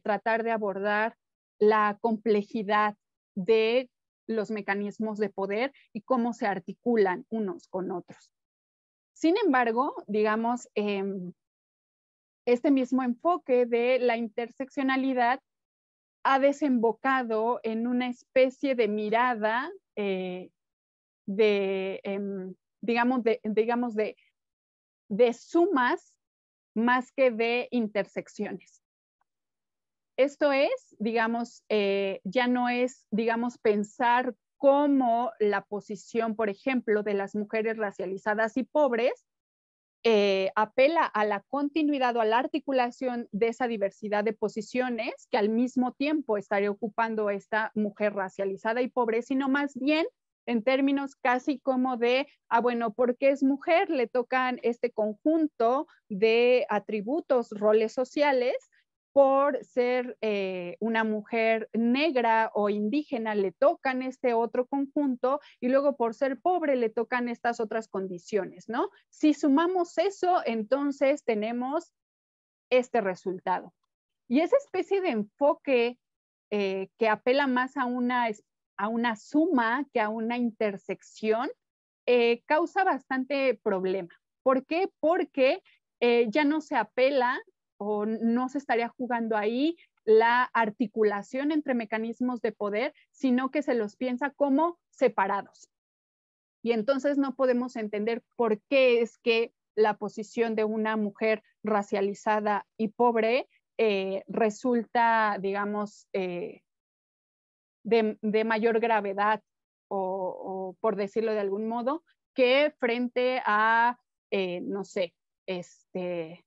tratar de abordar la complejidad de los mecanismos de poder y cómo se articulan unos con otros. Sin embargo, digamos, em, este mismo enfoque de la interseccionalidad ha desembocado en una especie de mirada eh, em, de, digamos, de, digamos de sumas más que de intersecciones. Esto es, digamos, eh, ya no es, digamos, pensar cómo la posición, por ejemplo, de las mujeres racializadas y pobres, eh, apela a la continuidad o a la articulación de esa diversidad de posiciones que al mismo tiempo estaría ocupando esta mujer racializada y pobre, sino más bien en términos casi como de, ah, bueno, porque es mujer, le tocan este conjunto de atributos, roles sociales por ser eh, una mujer negra o indígena le tocan este otro conjunto y luego por ser pobre le tocan estas otras condiciones, ¿no? Si sumamos eso, entonces tenemos este resultado. Y esa especie de enfoque eh, que apela más a una, a una suma que a una intersección eh, causa bastante problema. ¿Por qué? Porque ya no se apela o no se estaría jugando ahí la articulación entre mecanismos de poder, sino que se los piensa como separados. Y entonces no podemos entender por qué es que la posición de una mujer racializada y pobre eh, resulta, digamos, eh, de, mayor gravedad, o, por decirlo de algún modo, que frente a, eh, no sé, este,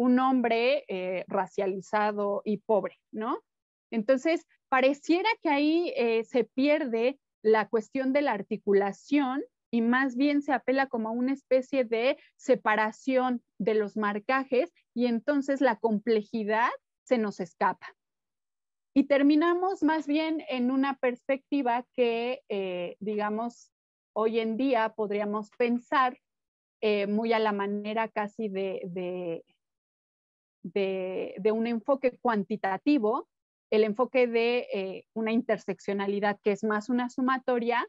un hombre eh, racializado y pobre, ¿no? Entonces, pareciera que ahí eh, se pierde la cuestión de la articulación y más bien se apela como a una especie de separación de los marcajes y entonces la complejidad se nos escapa. Y terminamos más bien en una perspectiva que, eh, digamos, hoy en día podríamos pensar muy a la manera casi de, de, un enfoque cuantitativo, el enfoque de eh, una interseccionalidad que es más una sumatoria,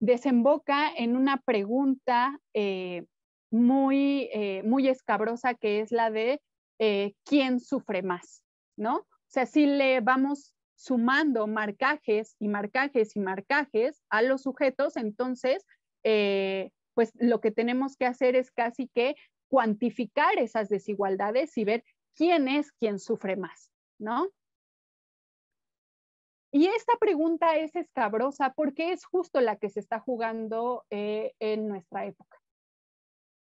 desemboca en una pregunta eh, muy, eh, muy escabrosa que es la de quién sufre más, ¿no? O sea, si le vamos sumando marcajes y marcajes y marcajes a los sujetos, entonces, pues lo que tenemos que hacer es casi que cuantificar esas desigualdades y ver quién es quien sufre más, ¿no? Y esta pregunta es escabrosa porque es justo la que se está jugando eh, en nuestra época.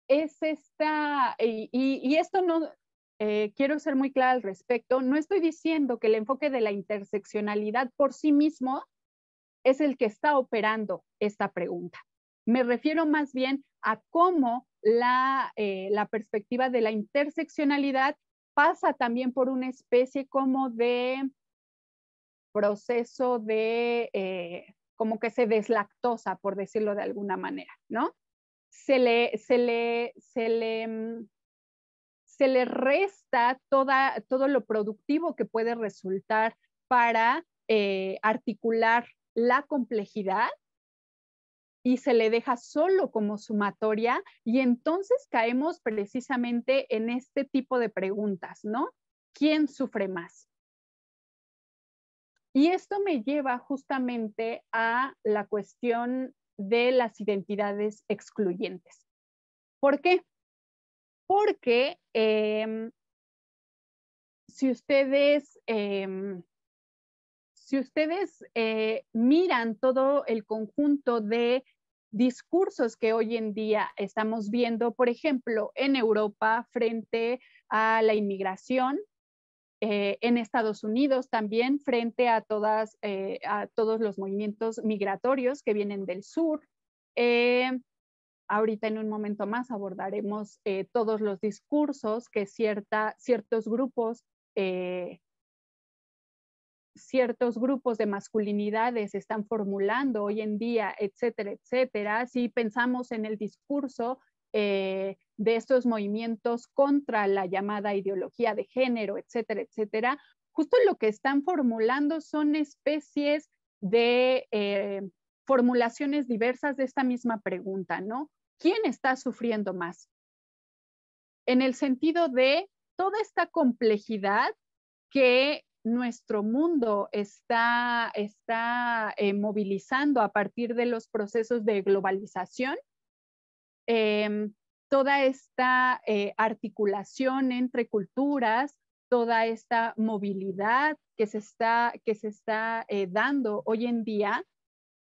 Es esta, y, esto no, eh, quiero ser muy clara al respecto, no estoy diciendo que el enfoque de la interseccionalidad por sí mismo es el que está operando esta pregunta. Me refiero más bien a cómo la, eh, la perspectiva de la interseccionalidad pasa también por una especie como de proceso de, eh, como que se deslactosa, por decirlo de alguna manera, ¿no? Se le, se le, se le, mm, se le resta todo lo productivo que puede resultar para eh, articular la complejidad y se le deja solo como sumatoria y entonces caemos precisamente en este tipo de preguntas, ¿no? ¿Quién sufre más? Y esto me lleva justamente a la cuestión de las identidades excluyentes. ¿Por qué? Porque em, si ustedes, em, si ustedes eh, miran todo el conjunto de discursos que hoy en día estamos viendo, por ejemplo, en Europa frente a la inmigración, eh, en Estados Unidos también frente eh, a, todos los movimientos migratorios que vienen del sur. Eh, ahorita en un momento más abordaremos todos los discursos que cierta, ciertos grupos ciertos grupos de masculinidades están formulando hoy en día, etcétera, etcétera. Si pensamos en el discurso eh, de estos movimientos contra la llamada ideología de género, etcétera, etcétera, justo lo que están formulando son especies de eh, formulaciones diversas de esta misma pregunta, ¿no? ¿Quién está sufriendo más? En el sentido de toda esta complejidad que nuestro mundo está, eh, movilizando a partir de los procesos de globalización, em, toda esta eh, articulación entre culturas, toda esta movilidad que se está, que se está eh, dando hoy en día,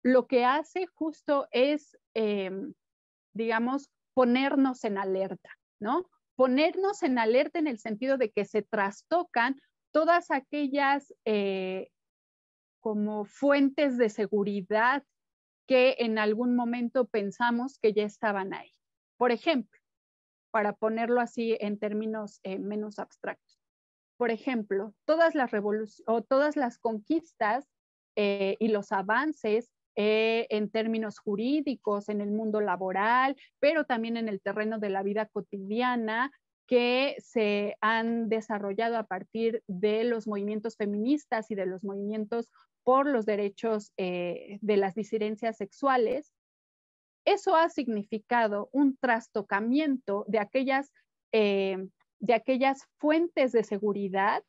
lo que hace justo es, em, digamos, ponernos en alerta, ¿no? Ponernos en alerta en el sentido de que se trastocan todas aquellas eh, como fuentes de seguridad que en algún momento pensamos que ya estaban ahí. Por ejemplo, para ponerlo así en términos eh, menos abstractos. Por ejemplo, todas las o todas las conquistas eh, y los avances en términos jurídicos, en el mundo laboral, pero también en el terreno de la vida cotidiana, que se han desarrollado a partir de los movimientos feministas y de los movimientos por los derechos eh, de las disidencias sexuales, eso ha significado un trastocamiento de aquellas, eh, de aquellas fuentes de seguridad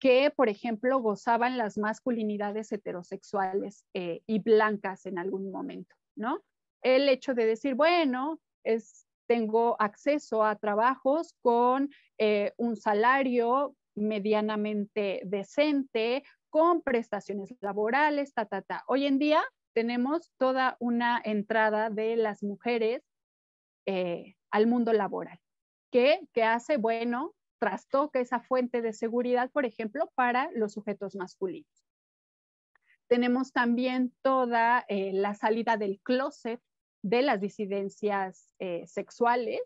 que, por ejemplo, gozaban las masculinidades heterosexuales eh, y blancas en algún momento, ¿no? El hecho de decir, bueno, es tengo acceso a trabajos con eh, un salario medianamente decente, con prestaciones laborales, ta, ta, ta. Hoy en día tenemos toda una entrada de las mujeres eh, al mundo laboral. que hace? Bueno, trastoca esa fuente de seguridad, por ejemplo, para los sujetos masculinos. Tenemos también toda eh, la salida del closet de las disidencias eh, sexuales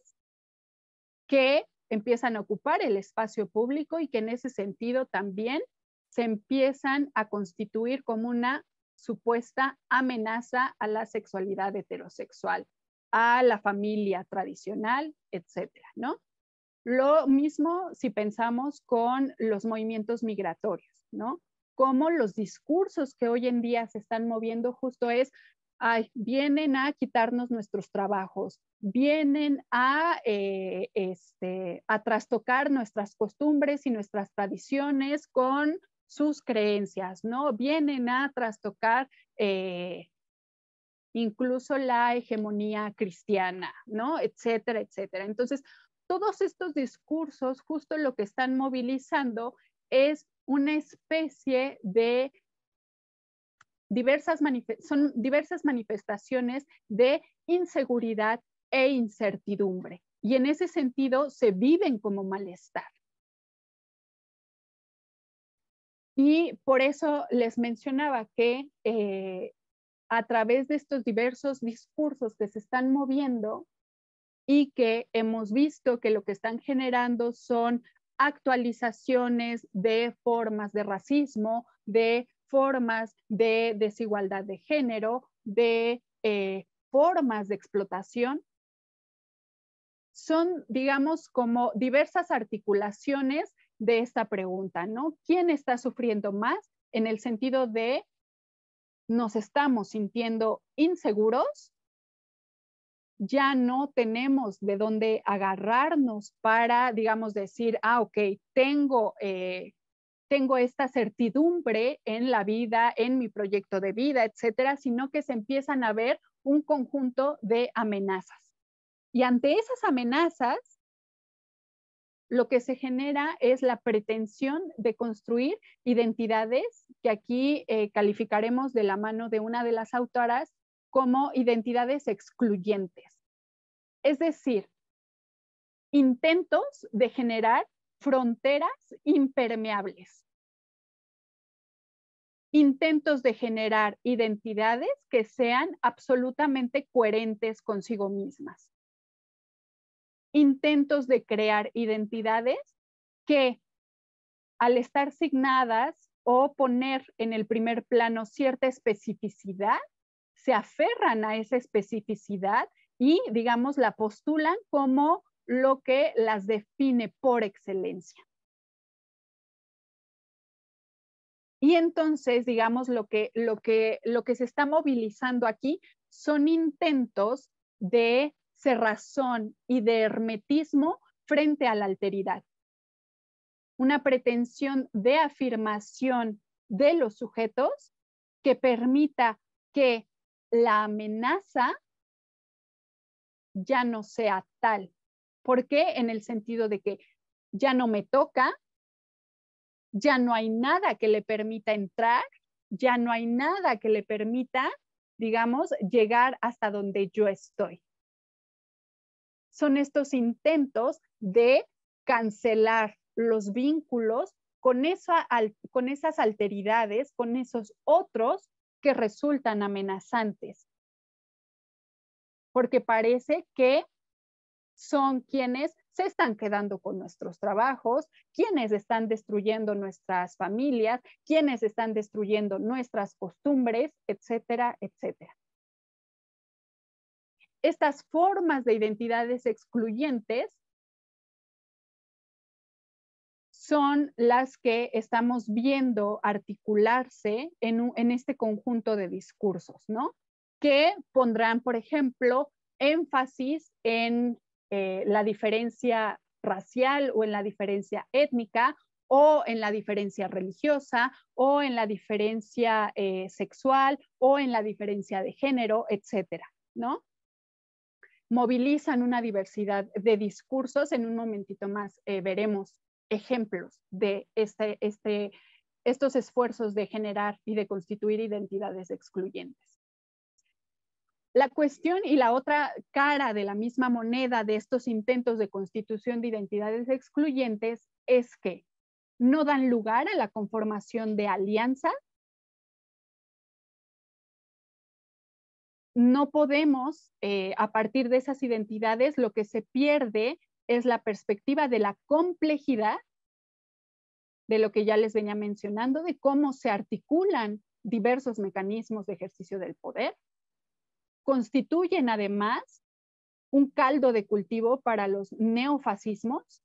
que empiezan a ocupar el espacio público y que en ese sentido también se empiezan a constituir como una supuesta amenaza a la sexualidad heterosexual, a la familia tradicional, etcétera, ¿no? Lo mismo si pensamos con los movimientos migratorios, ¿no? Cómo los discursos que hoy en día se están moviendo justo es vienen a quitarnos nuestros trabajos, vienen eh, este, a, trastocar nuestras costumbres y nuestras tradiciones con sus creencias, ¿no? Vienen a trastocar eh, incluso la hegemonía cristiana, ¿no? Etcétera, etcétera. Entonces, todos estos discursos justo lo que están movilizando es una especie de diversas son diversas manifestaciones de inseguridad e incertidumbre. Y en ese sentido se viven como malestar. Y por eso les mencionaba que eh, a través de estos diversos discursos que se están moviendo y que hemos visto que lo que están generando son actualizaciones de formas de racismo, de formas de desigualdad de género, de eh, formas de explotación, son, digamos, como diversas articulaciones de esta pregunta, ¿no? ¿Quién está sufriendo más en el sentido de nos estamos sintiendo inseguros? Ya no tenemos de dónde agarrarnos para, digamos, decir, ah, ok, tengo eh, tengo esta certidumbre en la vida, en mi proyecto de vida, etcétera, sino que se empiezan a ver un conjunto de amenazas. Y ante esas amenazas, lo que se genera es la pretensión de construir identidades que aquí eh, calificaremos de la mano de una de las autoras como identidades excluyentes. Es decir, intentos de generar fronteras impermeables. Intentos de generar identidades que sean absolutamente coherentes consigo mismas. Intentos de crear identidades que al estar signadas o poner en el primer plano cierta especificidad, se aferran a esa especificidad y, digamos, la postulan como lo que las define por excelencia. Y entonces, digamos, lo que, lo que, lo que se está movilizando aquí son intentos de cerrazón y de hermetismo frente a la alteridad. Una pretensión de afirmación de los sujetos que permita que la amenaza ya no sea tal, ¿Por qué? En el sentido de que ya no me toca, ya no hay nada que le permita entrar, ya no hay nada que le permita, digamos, llegar hasta donde yo estoy. Son estos intentos de cancelar los vínculos con, con esas alteridades, con esos otros que resultan amenazantes. Porque parece que son quienes se están quedando con nuestros trabajos, quienes están destruyendo nuestras familias, quienes están destruyendo nuestras costumbres, etcétera, etcétera. Estas formas de identidades excluyentes son las que estamos viendo articularse en, en este conjunto de discursos, ¿no? Que pondrán, por ejemplo, énfasis en eh, la diferencia racial o en la diferencia étnica o en la diferencia religiosa o en la diferencia eh, sexual o en la diferencia de género, etcétera, ¿no? Movilizan una diversidad de discursos. En un momentito más eh, veremos ejemplos de este, este, estos esfuerzos de generar y de constituir identidades excluyentes. La cuestión y la otra cara de la misma moneda de estos intentos de constitución de identidades excluyentes es que no dan lugar a la conformación de alianza. No podemos, eh, a partir de esas identidades, lo que se pierde es la perspectiva de la complejidad de lo que ya les venía mencionando, de cómo se articulan diversos mecanismos de ejercicio del poder, constituyen además un caldo de cultivo para los neofascismos,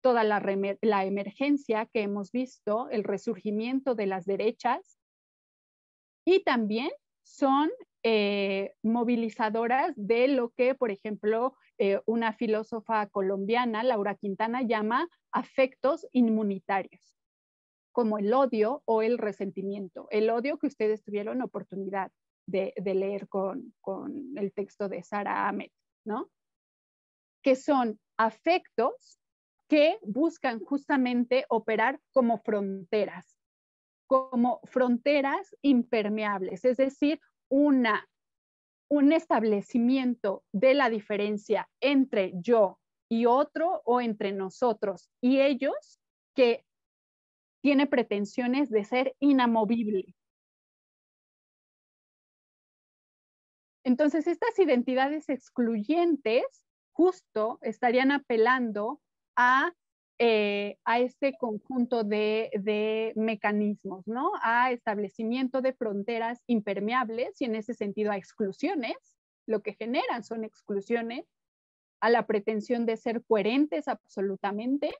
toda la, emergencia que hemos visto, el resurgimiento de las derechas, y también son eh, movilizadoras de lo que, por ejemplo, eh, una filósofa colombiana, Laura Quintana, llama afectos inmunitarios, como el odio o el resentimiento, el odio que ustedes tuvieron oportunidad de, leer con, el texto de Sara Ahmed, ¿no? Que son afectos que buscan justamente operar como fronteras, como fronteras impermeables, es decir, una, un establecimiento de la diferencia entre yo y otro o entre nosotros y ellos que tiene pretensiones de ser inamovible, Entonces, estas identidades excluyentes justo estarían apelando eh, a, este conjunto de, de, mecanismos, ¿no? A establecimiento de fronteras impermeables y en ese sentido a exclusiones. Lo que generan son exclusiones, a la pretensión de ser coherentes absolutamente.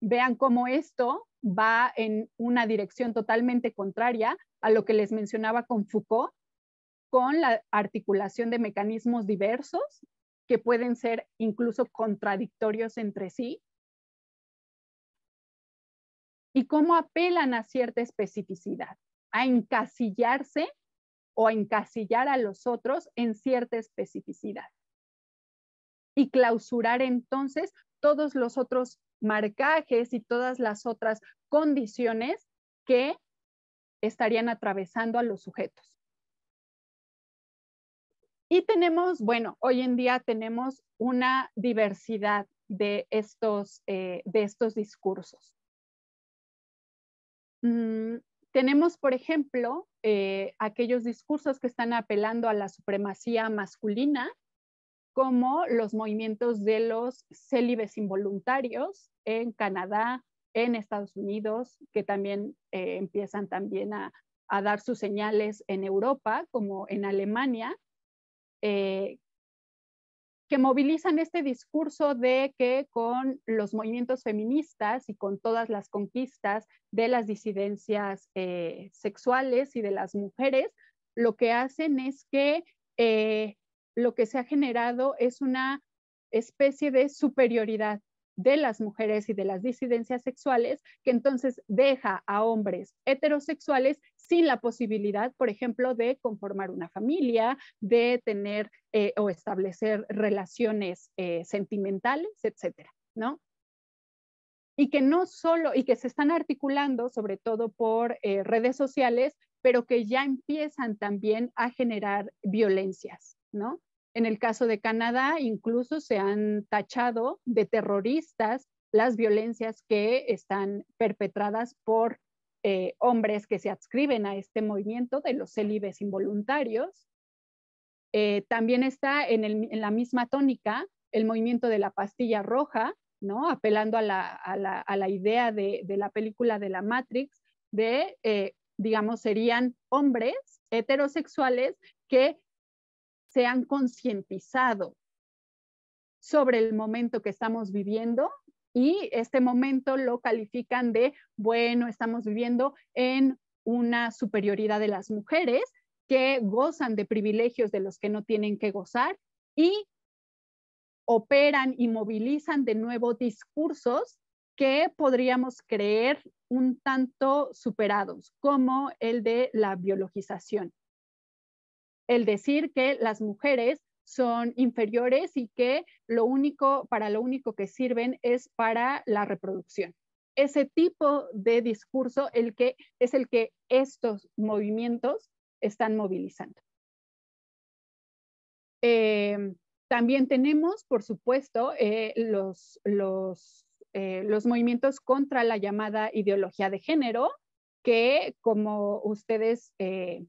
Vean cómo esto va en una dirección totalmente contraria a lo que les mencionaba con Foucault, con la articulación de mecanismos diversos que pueden ser incluso contradictorios entre sí, y cómo apelan a cierta especificidad, a encasillarse o encasillar a los otros en cierta especificidad y clausurar entonces todos los otros marcajes y todas las otras condiciones que estarían atravesando a los sujetos. Y tenemos, bueno, hoy en día tenemos una diversidad de estos, eh, de estos discursos. Mm, tenemos, por ejemplo, eh, aquellos discursos que están apelando a la supremacía masculina, como los movimientos de los célibes involuntarios, en Canadá, en Estados Unidos, que también eh, empiezan también a, dar sus señales en Europa, como en Alemania, eh, que movilizan este discurso de que con los movimientos feministas y con todas las conquistas de las disidencias eh, sexuales y de las mujeres, lo que hacen es que lo que se ha generado es una especie de superioridad de las mujeres y de las disidencias sexuales, que entonces deja a hombres heterosexuales sin la posibilidad, por ejemplo, de conformar una familia, de tener eh, o establecer relaciones eh, sentimentales, etcétera, ¿no? Y que no solo, y que se están articulando, sobre todo por eh, redes sociales, pero que ya empiezan también a generar violencias, ¿no? En el caso de Canadá, incluso se han tachado de terroristas las violencias que están perpetradas por eh, hombres que se adscriben a este movimiento de los célibes involuntarios. Eh, también está en, la misma tónica el movimiento de la pastilla roja, ¿no? apelando a la, idea de, la película de la Matrix, de, eh, digamos, serían hombres heterosexuales que se han concientizado sobre el momento que estamos viviendo y este momento lo califican de, bueno, estamos viviendo en una superioridad de las mujeres que gozan de privilegios de los que no tienen que gozar y operan y movilizan de nuevo discursos que podríamos creer un tanto superados, como el de la biologización el decir que las mujeres son inferiores y que lo único, para lo único que sirven es para la reproducción. Ese tipo de discurso el que, es el que estos movimientos están movilizando. Em, también tenemos, por supuesto, eh, eh, los, movimientos contra la llamada ideología de género, que como ustedes eh,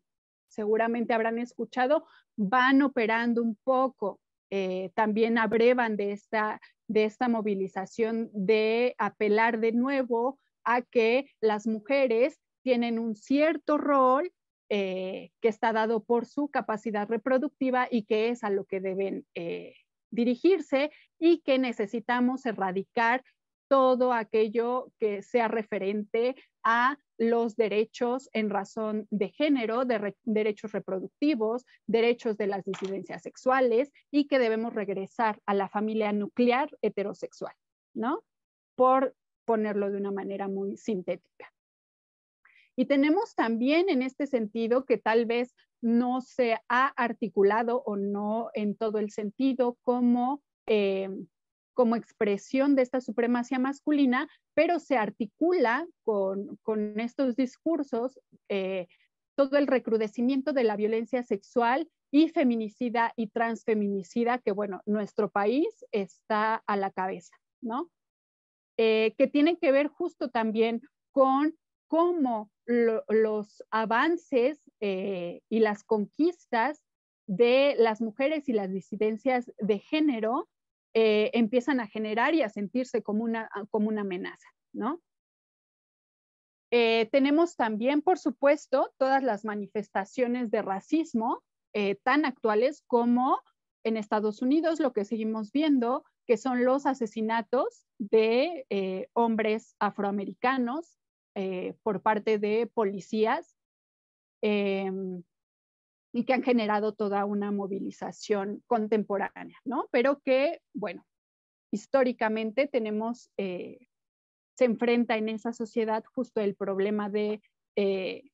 seguramente habrán escuchado, van operando un poco, eh, también abrevan de esta, de esta movilización de apelar de nuevo a que las mujeres tienen un cierto rol eh, que está dado por su capacidad reproductiva y que es a lo que deben eh, dirigirse y que necesitamos erradicar todo aquello que sea referente a los derechos en razón de género, de derechos reproductivos, derechos de las disidencias sexuales y que debemos regresar a la familia nuclear heterosexual, ¿no? Por ponerlo de una manera muy sintética. Y tenemos también en este sentido que tal vez no se ha articulado o no en todo el sentido como eh, como expresión de esta supremacía masculina, pero se articula con, estos discursos eh, todo el recrudecimiento de la violencia sexual y feminicida y transfeminicida que, bueno, nuestro país está a la cabeza, ¿no? Eh, que tiene que ver justo también con cómo los avances eh, y las conquistas de las mujeres y las disidencias de género eh, empiezan a generar y a sentirse como una, ah, como una amenaza, ¿no? Eh, tenemos también, por supuesto, todas las manifestaciones de racismo eh, tan actuales como en Estados Unidos, lo que seguimos viendo, que son los asesinatos de hombres afroamericanos por parte de policías. Em, y que han generado toda una movilización contemporánea, ¿no? Pero que, bueno, históricamente tenemos, eh, se enfrenta en esa sociedad justo el problema de, eh,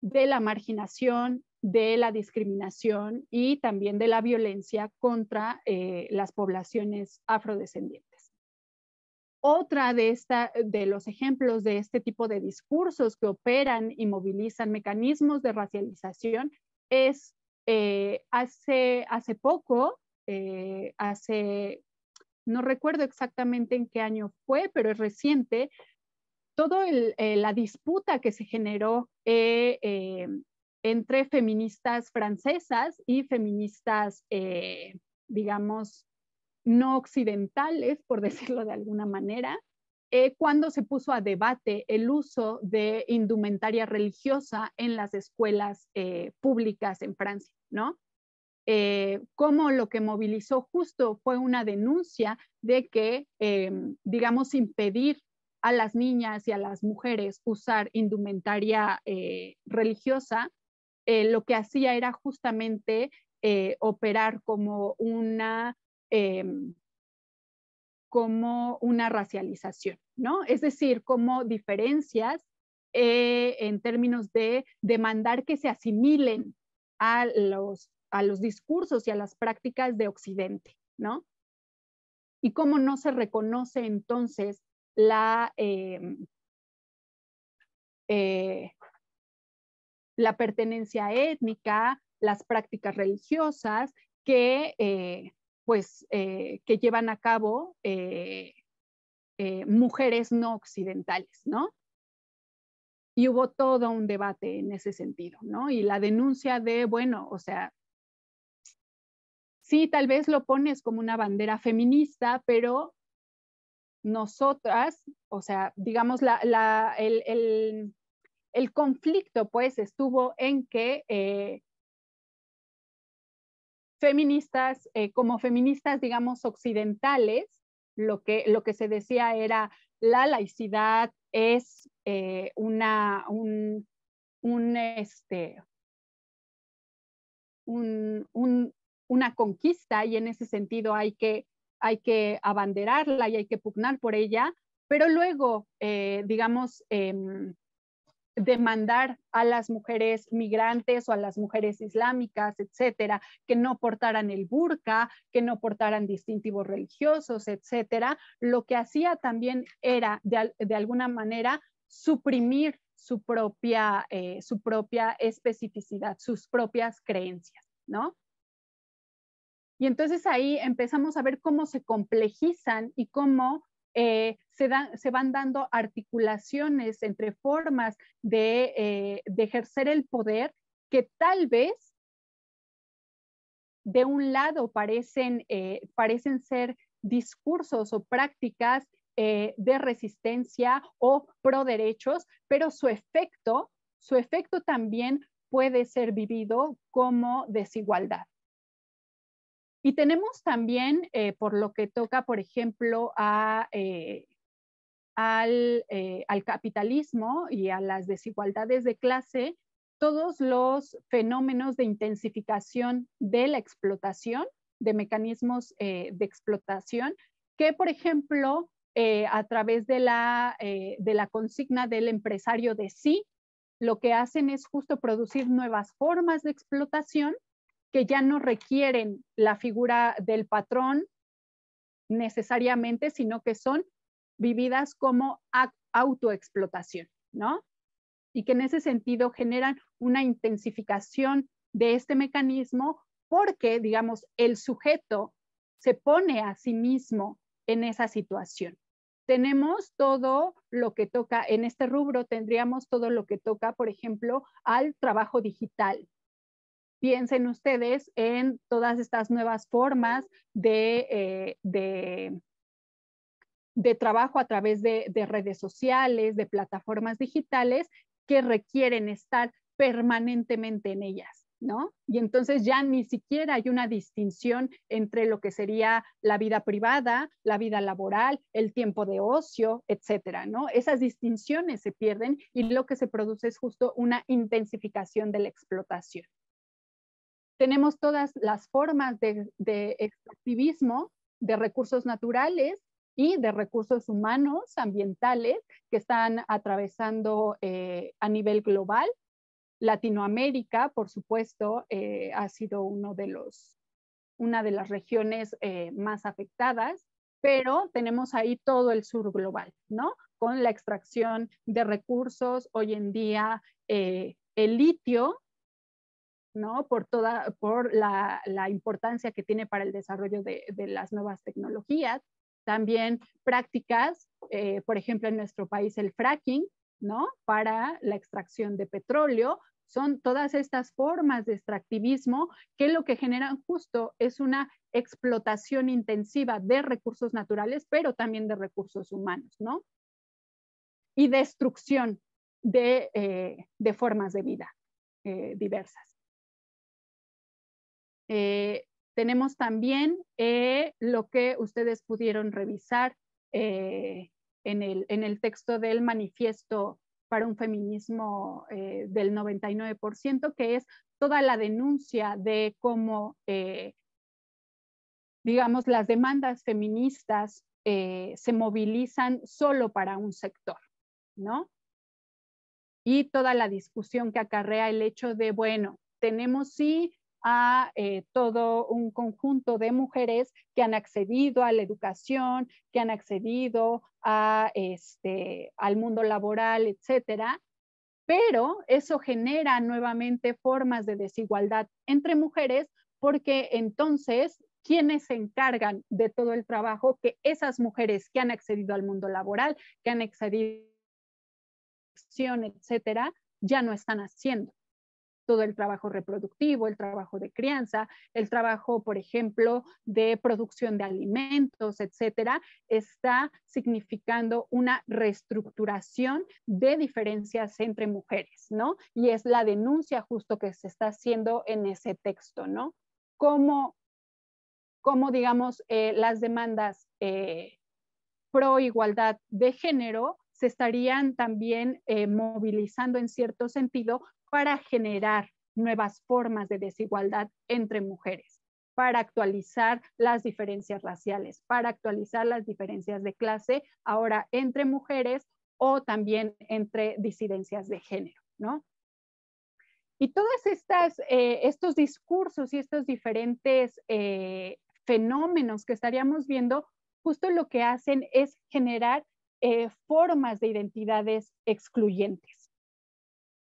de la marginación, de la discriminación y también de la violencia contra eh, las poblaciones afrodescendientes. Otra de, esta, de los ejemplos de este tipo de discursos que operan y movilizan mecanismos de racialización es eh, hace, poco, eh, no recuerdo exactamente en qué año fue, pero es reciente, toda eh, la disputa que se generó entre feministas francesas y feministas, digamos, no occidentales, por decirlo de alguna manera, eh, cuando se puso a debate el uso de indumentaria religiosa en las escuelas eh, públicas en Francia, ¿no? Eh, como lo que movilizó justo fue una denuncia de que, em, digamos, impedir a las niñas y a las mujeres usar indumentaria religiosa, lo que hacía era justamente operar como una Em, como una racialización, ¿no? Es decir, como diferencias eh, en términos de demandar que se asimilen a los, a los discursos y a las prácticas de Occidente, ¿no? Y cómo no se reconoce entonces la, em, eh, la pertenencia étnica, las prácticas religiosas que eh, pues, eh, que llevan a cabo eh, eh, mujeres no occidentales, ¿no? Y hubo todo un debate en ese sentido, ¿no? Y la denuncia de, bueno, o sea, sí, tal vez lo pones como una bandera feminista, pero nosotras, o sea, digamos, la, el, el, conflicto, pues, estuvo en que feministas, eh, como feministas, digamos, occidentales, lo que, lo que se decía era la laicidad es eh, una, este, una conquista y en ese sentido hay que, hay que abanderarla y hay que pugnar por ella, pero luego, eh, digamos, em, demandar a las mujeres migrantes o a las mujeres islámicas, etcétera, que no portaran el burka, que no portaran distintivos religiosos, etcétera, lo que hacía también era de, alguna manera suprimir su propia, eh, su propia especificidad, sus propias creencias, ¿no? Y entonces ahí empezamos a ver cómo se complejizan y cómo eh, se, van dando articulaciones entre formas eh, de, ejercer el poder que tal vez de un lado parecen, eh, ser discursos o prácticas de resistencia o pro derechos, pero su efecto, su efecto también puede ser vivido como desigualdad. Y tenemos también, eh, por lo que toca, por ejemplo, eh, eh, al, capitalismo y a las desigualdades de clase, todos los fenómenos de intensificación de la explotación, de mecanismos de explotación, que, por ejemplo, a través de la, de la consigna del empresario de sí, lo que hacen es justo producir nuevas formas de explotación que ya no requieren la figura del patrón necesariamente, sino que son vividas como autoexplotación, ¿no? Y que en ese sentido generan una intensificación de este mecanismo porque, digamos, el sujeto se pone a sí mismo en esa situación. Tenemos todo lo que toca, en este rubro tendríamos todo lo que toca, por ejemplo, al trabajo digital, piensen ustedes en todas estas nuevas formas eh, de, trabajo a través de, de redes sociales, de plataformas digitales que requieren estar permanentemente en ellas. ¿No? Y entonces ya ni siquiera hay una distinción entre lo que sería la vida privada, la vida laboral, el tiempo de ocio, etcétera, ¿no? Esas distinciones se pierden y lo que se produce es justo una intensificación de la explotación. Tenemos todas las formas de, extractivismo de recursos naturales y de recursos humanos, ambientales, que están atravesando eh, a nivel global. Latinoamérica, por supuesto, eh, ha sido uno de los, una de las regiones eh, más afectadas, pero tenemos ahí todo el sur global, ¿no? Con la extracción de recursos, hoy en día el litio por la, importancia que tiene para el desarrollo de, las nuevas tecnologías. También prácticas, eh, por ejemplo, en nuestro país el fracking, ¿no? Para la extracción de petróleo. Son todas estas formas de extractivismo que lo que generan justo es una explotación intensiva de recursos naturales, pero también de recursos humanos, ¿no? Y destrucción de, eh, formas de vida eh, diversas. Eh, tenemos también eh, lo que ustedes pudieron revisar eh, en, el, en, el, texto del manifiesto para un feminismo del 99%, que es toda la denuncia de cómo, digamos, las demandas feministas se movilizan solo para un sector, ¿no? Y toda la discusión que acarrea el hecho de, bueno, tenemos sí a eh, todo un conjunto de mujeres que han accedido a la educación, que han accedido a, este, al mundo laboral, etcétera. Pero eso genera nuevamente formas de desigualdad entre mujeres porque entonces quienes se encargan de todo el trabajo que esas mujeres que han accedido al mundo laboral, que han accedido a la educación, etcétera, ya no están haciendo todo el trabajo reproductivo, el trabajo de crianza, el trabajo, por ejemplo, de producción de alimentos, etcétera, está significando una reestructuración de diferencias entre mujeres, ¿no? Y es la denuncia justo que se está haciendo en ese texto, ¿no? Cómo, digamos, eh, las demandas eh, pro igualdad de género se estarían también eh, movilizando en cierto sentido para generar nuevas formas de desigualdad entre mujeres, para actualizar las diferencias raciales, para actualizar las diferencias de clase, ahora entre mujeres o también entre disidencias de género, Y todos eh, estos discursos y estos diferentes eh, fenómenos que estaríamos viendo, justo lo que hacen es generar eh, formas de identidades excluyentes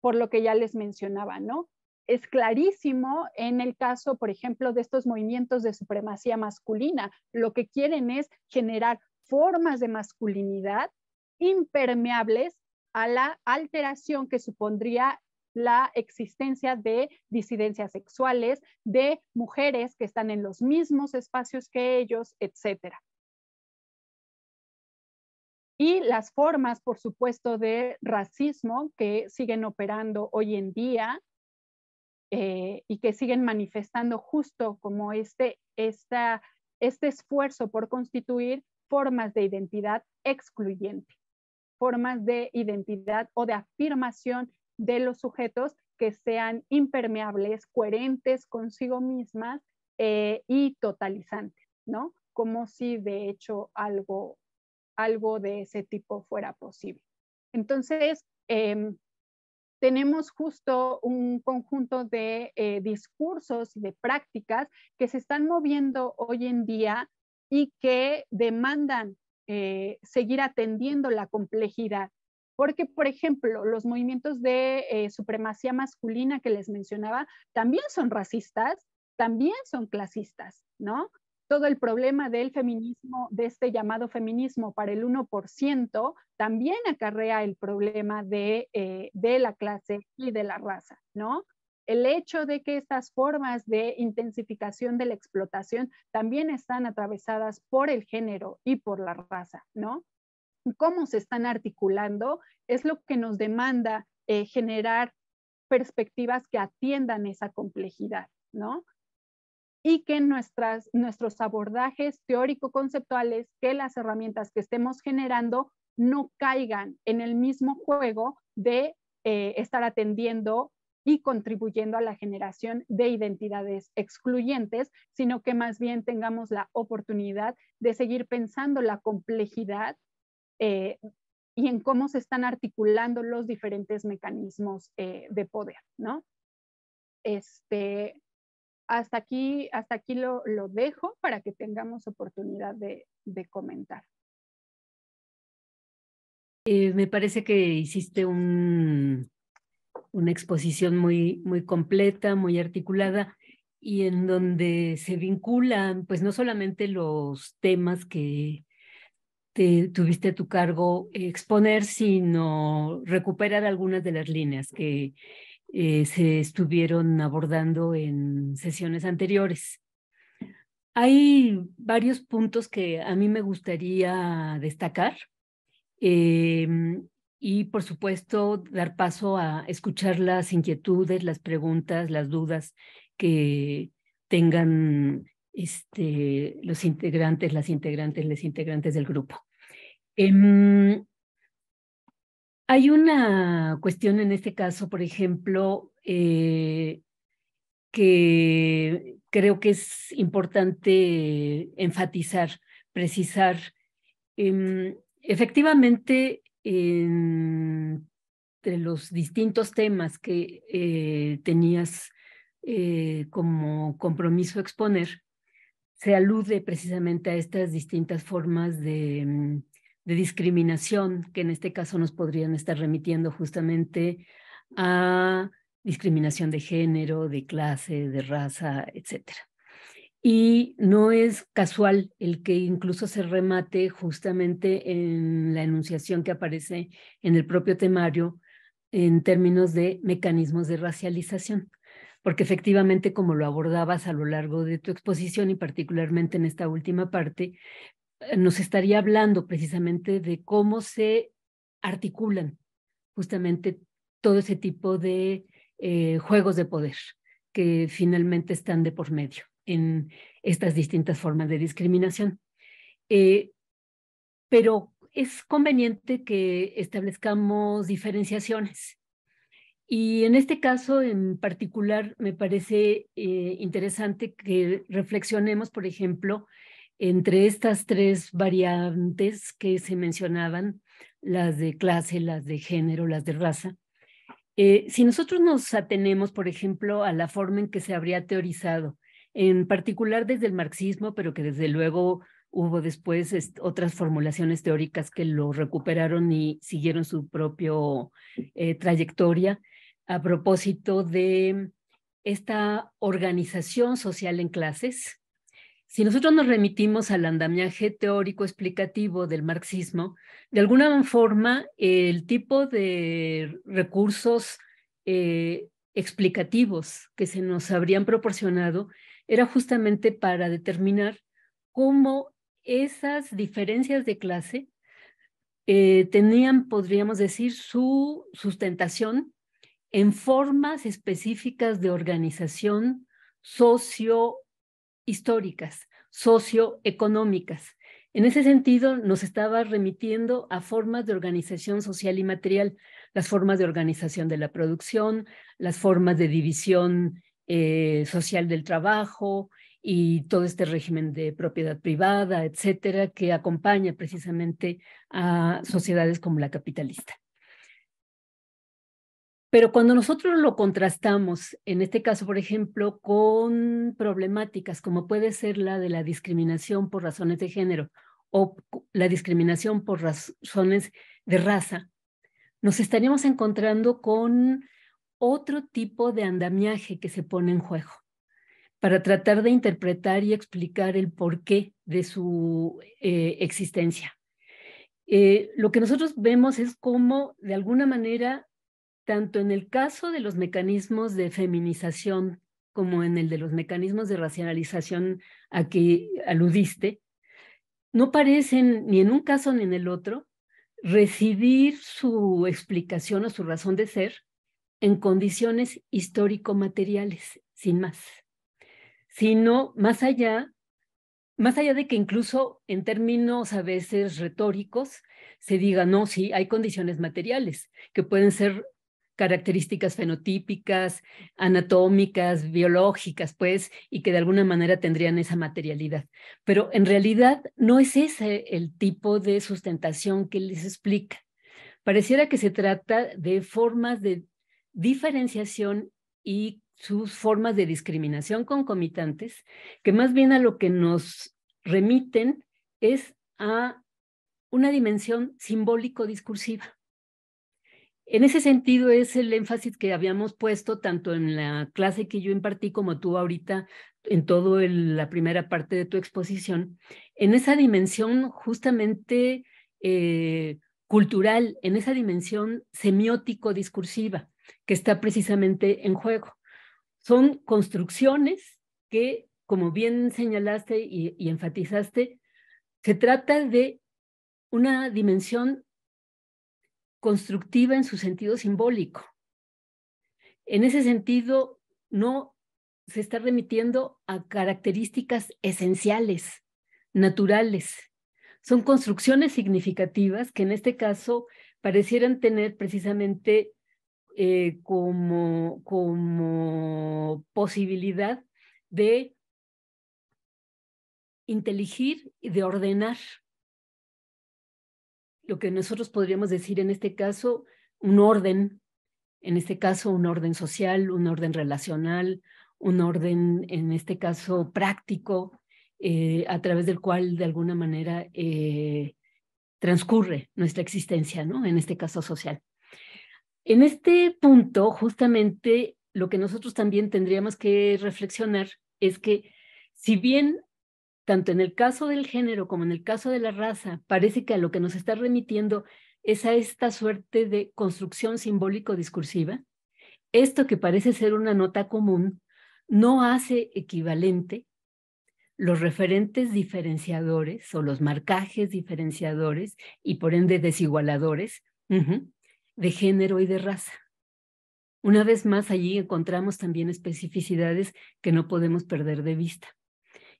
por lo que ya les mencionaba, ¿no? Es clarísimo en el caso, por ejemplo, de estos movimientos de supremacía masculina. Lo que quieren es generar formas de masculinidad impermeables a la alteración que supondría la existencia de disidencias sexuales, de mujeres que están en los mismos espacios que ellos, etcétera y las formas, por supuesto, de racismo que siguen operando hoy en día eh, y que siguen manifestando justo como este, esta, este esfuerzo por constituir formas de identidad excluyente, formas de identidad o de afirmación de los sujetos que sean impermeables, coherentes consigo mismas eh, y totalizantes, ¿no? Como si de hecho algo algo de ese tipo fuera posible. Entonces, em, tenemos justo un conjunto de eh, discursos y de prácticas que se están moviendo hoy en día y que demandan eh, seguir atendiendo la complejidad. Porque, por ejemplo, los movimientos de eh, supremacía masculina que les mencionaba también son racistas, también son clasistas, ¿no? todo el problema del feminismo, de este llamado feminismo para el 1%, también acarrea el problema eh, de, la clase y de la raza, ¿no? El hecho de que estas formas de intensificación de la explotación también están atravesadas por el género y por la raza, ¿no? Cómo se están articulando es lo que nos demanda eh, generar perspectivas que atiendan esa complejidad, ¿no? y que nuestras, nuestros abordajes teórico-conceptuales, que las herramientas que estemos generando no caigan en el mismo juego de eh, estar atendiendo y contribuyendo a la generación de identidades excluyentes, sino que más bien tengamos la oportunidad de seguir pensando la complejidad eh, y en cómo se están articulando los diferentes mecanismos eh, de poder, ¿no? Este, hasta aquí, hasta aquí lo, dejo para que tengamos oportunidad de, comentar. Eh, me parece que hiciste una exposición muy, muy completa, muy articulada y en donde se vinculan, pues no solamente los temas que tuviste a tu cargo exponer, sino recuperar algunas de las líneas que, eh, se estuvieron abordando en sesiones anteriores. Hay varios puntos que a mí me gustaría destacar em, y, por supuesto, dar paso a escuchar las inquietudes, las preguntas, las dudas que tengan este, los integrantes, las integrantes, los integrantes del grupo. Em, hay una cuestión en este caso, por ejemplo, eh, que creo que es importante enfatizar, precisar. Em, efectivamente, entre los distintos temas que eh, tenías eh, como compromiso exponer, se alude precisamente a estas distintas formas de, em, de discriminación, que en este caso nos podrían estar remitiendo justamente a discriminación de género, de clase, de raza, etc. Y no es casual el que incluso se remate justamente en la enunciación que aparece en el propio temario en términos de mecanismos de racialización, porque efectivamente, como lo abordabas a lo largo de tu exposición y particularmente en esta última parte, eh, nos estaría hablando precisamente de cómo se articulan justamente todo ese tipo de eh, juegos de poder que finalmente están de por medio en estas distintas formas de discriminación. Eh, pero es conveniente que establezcamos diferenciaciones. Y en este caso en particular me parece interesante que reflexionemos, por ejemplo, entre estas tres variantes que se mencionaban, las de clase, las de género, las de raza, eh, si nosotros nos atenemos, por ejemplo, a la forma en que se habría teorizado, en particular desde el marxismo, pero que desde luego hubo después otras formulaciones teóricas que lo recuperaron y siguieron su propia eh, trayectoria a propósito de esta organización social en clases si nosotros nos remitimos al andamiaje teórico explicativo del marxismo, de alguna forma el tipo de recursos eh, explicativos que se nos habrían proporcionado era justamente para determinar cómo esas diferencias de clase eh, tenían, podríamos decir, su sustentación en formas específicas de organización socio históricas, socioeconómicas. En ese sentido, nos estaba remitiendo a formas de organización social y material, las formas de organización de la producción, las formas de división eh, social del trabajo y todo este régimen de propiedad privada, etcétera, que acompaña precisamente a sociedades como la capitalista. Pero cuando nosotros lo contrastamos, en este caso, por ejemplo, con problemáticas como puede ser la de la discriminación por razones de género o la discriminación por razones de raza, nos estaríamos encontrando con otro tipo de andamiaje que se pone en juego para tratar de interpretar y explicar el porqué de su eh, existencia. Eh, lo que nosotros vemos es cómo, de alguna manera, tanto en el caso de los mecanismos de feminización como en el de los mecanismos de racionalización a que aludiste, no parecen ni en un caso ni en el otro recibir su explicación o su razón de ser en condiciones histórico-materiales, sin más, sino más allá, más allá de que incluso en términos a veces retóricos se diga, no, sí, hay condiciones materiales que pueden ser características fenotípicas, anatómicas, biológicas, pues, y que de alguna manera tendrían esa materialidad. Pero en realidad no es ese el tipo de sustentación que les explica. Pareciera que se trata de formas de diferenciación y sus formas de discriminación concomitantes, que más bien a lo que nos remiten es a una dimensión simbólico-discursiva. En ese sentido es el énfasis que habíamos puesto tanto en la clase que yo impartí como tú ahorita en toda la primera parte de tu exposición, en esa dimensión justamente eh, cultural, en esa dimensión semiótico-discursiva que está precisamente en juego. Son construcciones que, como bien señalaste y, y enfatizaste, se trata de una dimensión constructiva en su sentido simbólico. En ese sentido, no se está remitiendo a características esenciales, naturales. Son construcciones significativas que en este caso parecieran tener precisamente eh, como, como posibilidad de inteligir y de ordenar lo que nosotros podríamos decir en este caso, un orden, en este caso un orden social, un orden relacional, un orden, en este caso, práctico, eh, a través del cual de alguna manera eh, transcurre nuestra existencia, ¿no? En este caso social. En este punto, justamente, lo que nosotros también tendríamos que reflexionar es que si bien tanto en el caso del género como en el caso de la raza, parece que a lo que nos está remitiendo es a esta suerte de construcción simbólico-discursiva. Esto que parece ser una nota común no hace equivalente los referentes diferenciadores o los marcajes diferenciadores y por ende desigualadores de género y de raza. Una vez más, allí encontramos también especificidades que no podemos perder de vista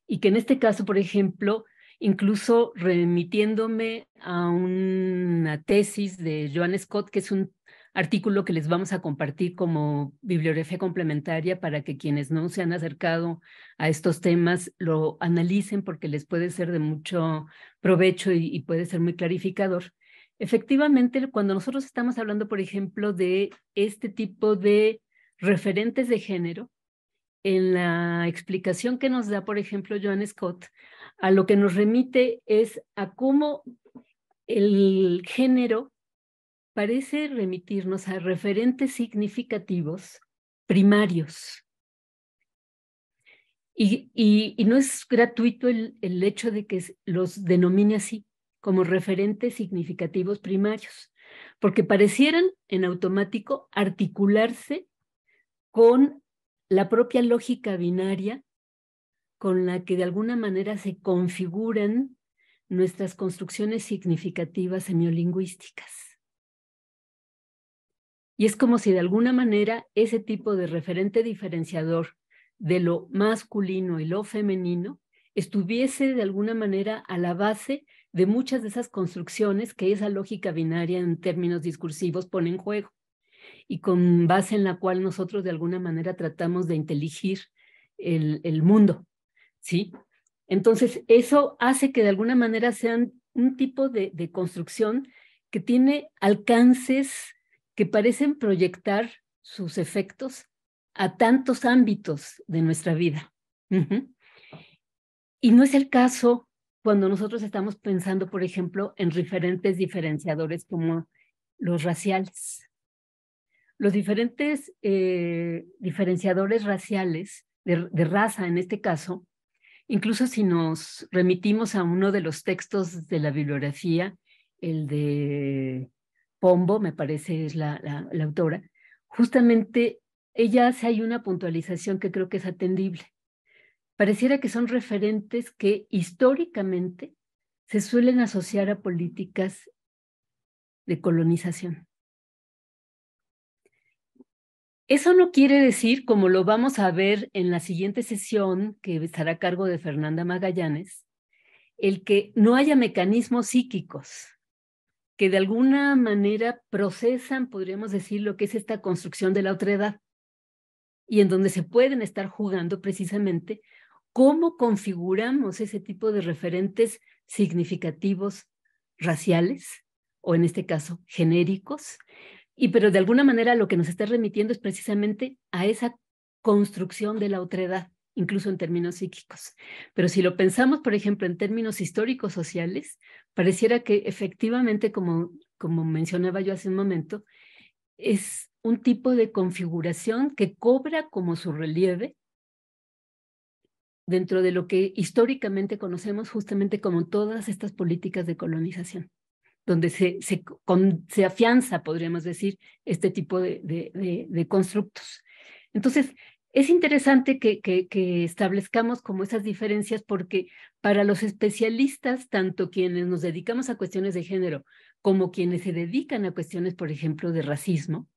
y que en este caso, por ejemplo, incluso remitiéndome a una tesis de Joan Scott, que es un artículo que les vamos a compartir como bibliografía complementaria para que quienes no se han acercado a estos temas lo analicen porque les puede ser de mucho provecho y, puede ser muy clarificador. Efectivamente, cuando nosotros estamos hablando, por ejemplo, de este tipo de referentes de género, en la explicación que nos da, por ejemplo, Joan Scott, a lo que nos remite es a cómo el género parece remitirnos a referentes significativos primarios. Y, no es gratuito el, el hecho de que los denomine así, como referentes significativos primarios, porque parecieran en automático articularse con la propia lógica binaria con la que de alguna manera se configuran nuestras construcciones significativas semiolingüísticas. Y es como si de alguna manera ese tipo de referente diferenciador de lo masculino y lo femenino estuviese de alguna manera a la base de muchas de esas construcciones que esa lógica binaria en términos discursivos pone en juego y con base en la cual nosotros de alguna manera tratamos de inteligir el, mundo, ¿sí? Entonces, eso hace que de alguna manera sean un tipo de, construcción que tiene alcances que parecen proyectar sus efectos a tantos ámbitos de nuestra vida. Y no es el caso cuando nosotros estamos pensando, por ejemplo, en referentes diferenciadores como los raciales los diferentes eh, diferenciadores raciales, de, raza en este caso, incluso si nos remitimos a uno de los textos de la bibliografía, el de Pombo, me parece es la, la autora, justamente ella hace ahí una puntualización que creo que es atendible. Pareciera que son referentes que históricamente se suelen asociar a políticas de colonización. Eso no quiere decir, como lo vamos a ver en la siguiente sesión que estará a cargo de Fernanda Magallanes, el que no haya mecanismos psíquicos que de alguna manera procesan, podríamos decir, lo que es esta construcción de la edad y en donde se pueden estar jugando precisamente cómo configuramos ese tipo de referentes significativos raciales o en este caso genéricos, y pero de alguna manera lo que nos está remitiendo es precisamente a esa construcción de la otredad, incluso en términos psíquicos. Pero si lo pensamos, por ejemplo, en términos históricos sociales, pareciera que efectivamente, como, como mencionaba yo hace un momento, es un tipo de configuración que cobra como su relieve dentro de lo que históricamente conocemos justamente como todas estas políticas de colonización donde se, se, afianza, podríamos decir, este tipo de, constructos. Entonces, es interesante que, establezcamos como esas diferencias porque para los especialistas, tanto quienes nos dedicamos a cuestiones de género como quienes se dedican a cuestiones, por ejemplo, de racismo,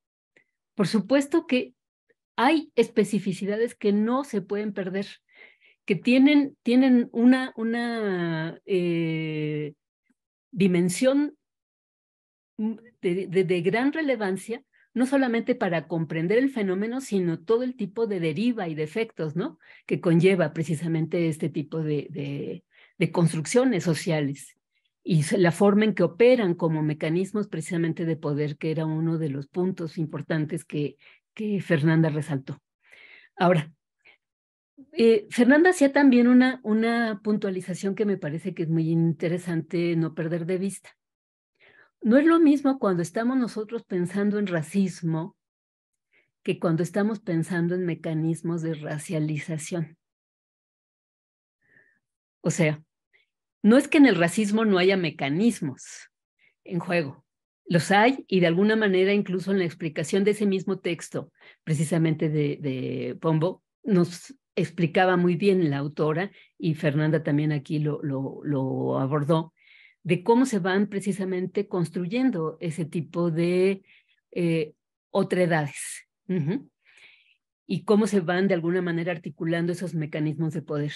por supuesto que hay especificidades que no se pueden perder, que tienen, tienen una, una eh, dimensión de, gran relevancia, no solamente para comprender el fenómeno, sino todo el tipo de deriva y de efectos, ¿no? Que conlleva precisamente este tipo de, construcciones sociales y la forma en que operan como mecanismos precisamente de poder, que era uno de los puntos importantes que, que Fernanda resaltó. Ahora, eh, Fernanda hacía también una, una puntualización que me parece que es muy interesante no perder de vista. No es lo mismo cuando estamos nosotros pensando en racismo que cuando estamos pensando en mecanismos de racialización. O sea, no es que en el racismo no haya mecanismos en juego. Los hay y de alguna manera incluso en la explicación de ese mismo texto, precisamente de, Pombo, nos explicaba muy bien la autora y Fernanda también aquí lo abordó, de cómo se van precisamente construyendo ese tipo de eh, otredades y cómo se van de alguna manera articulando esos mecanismos de poder.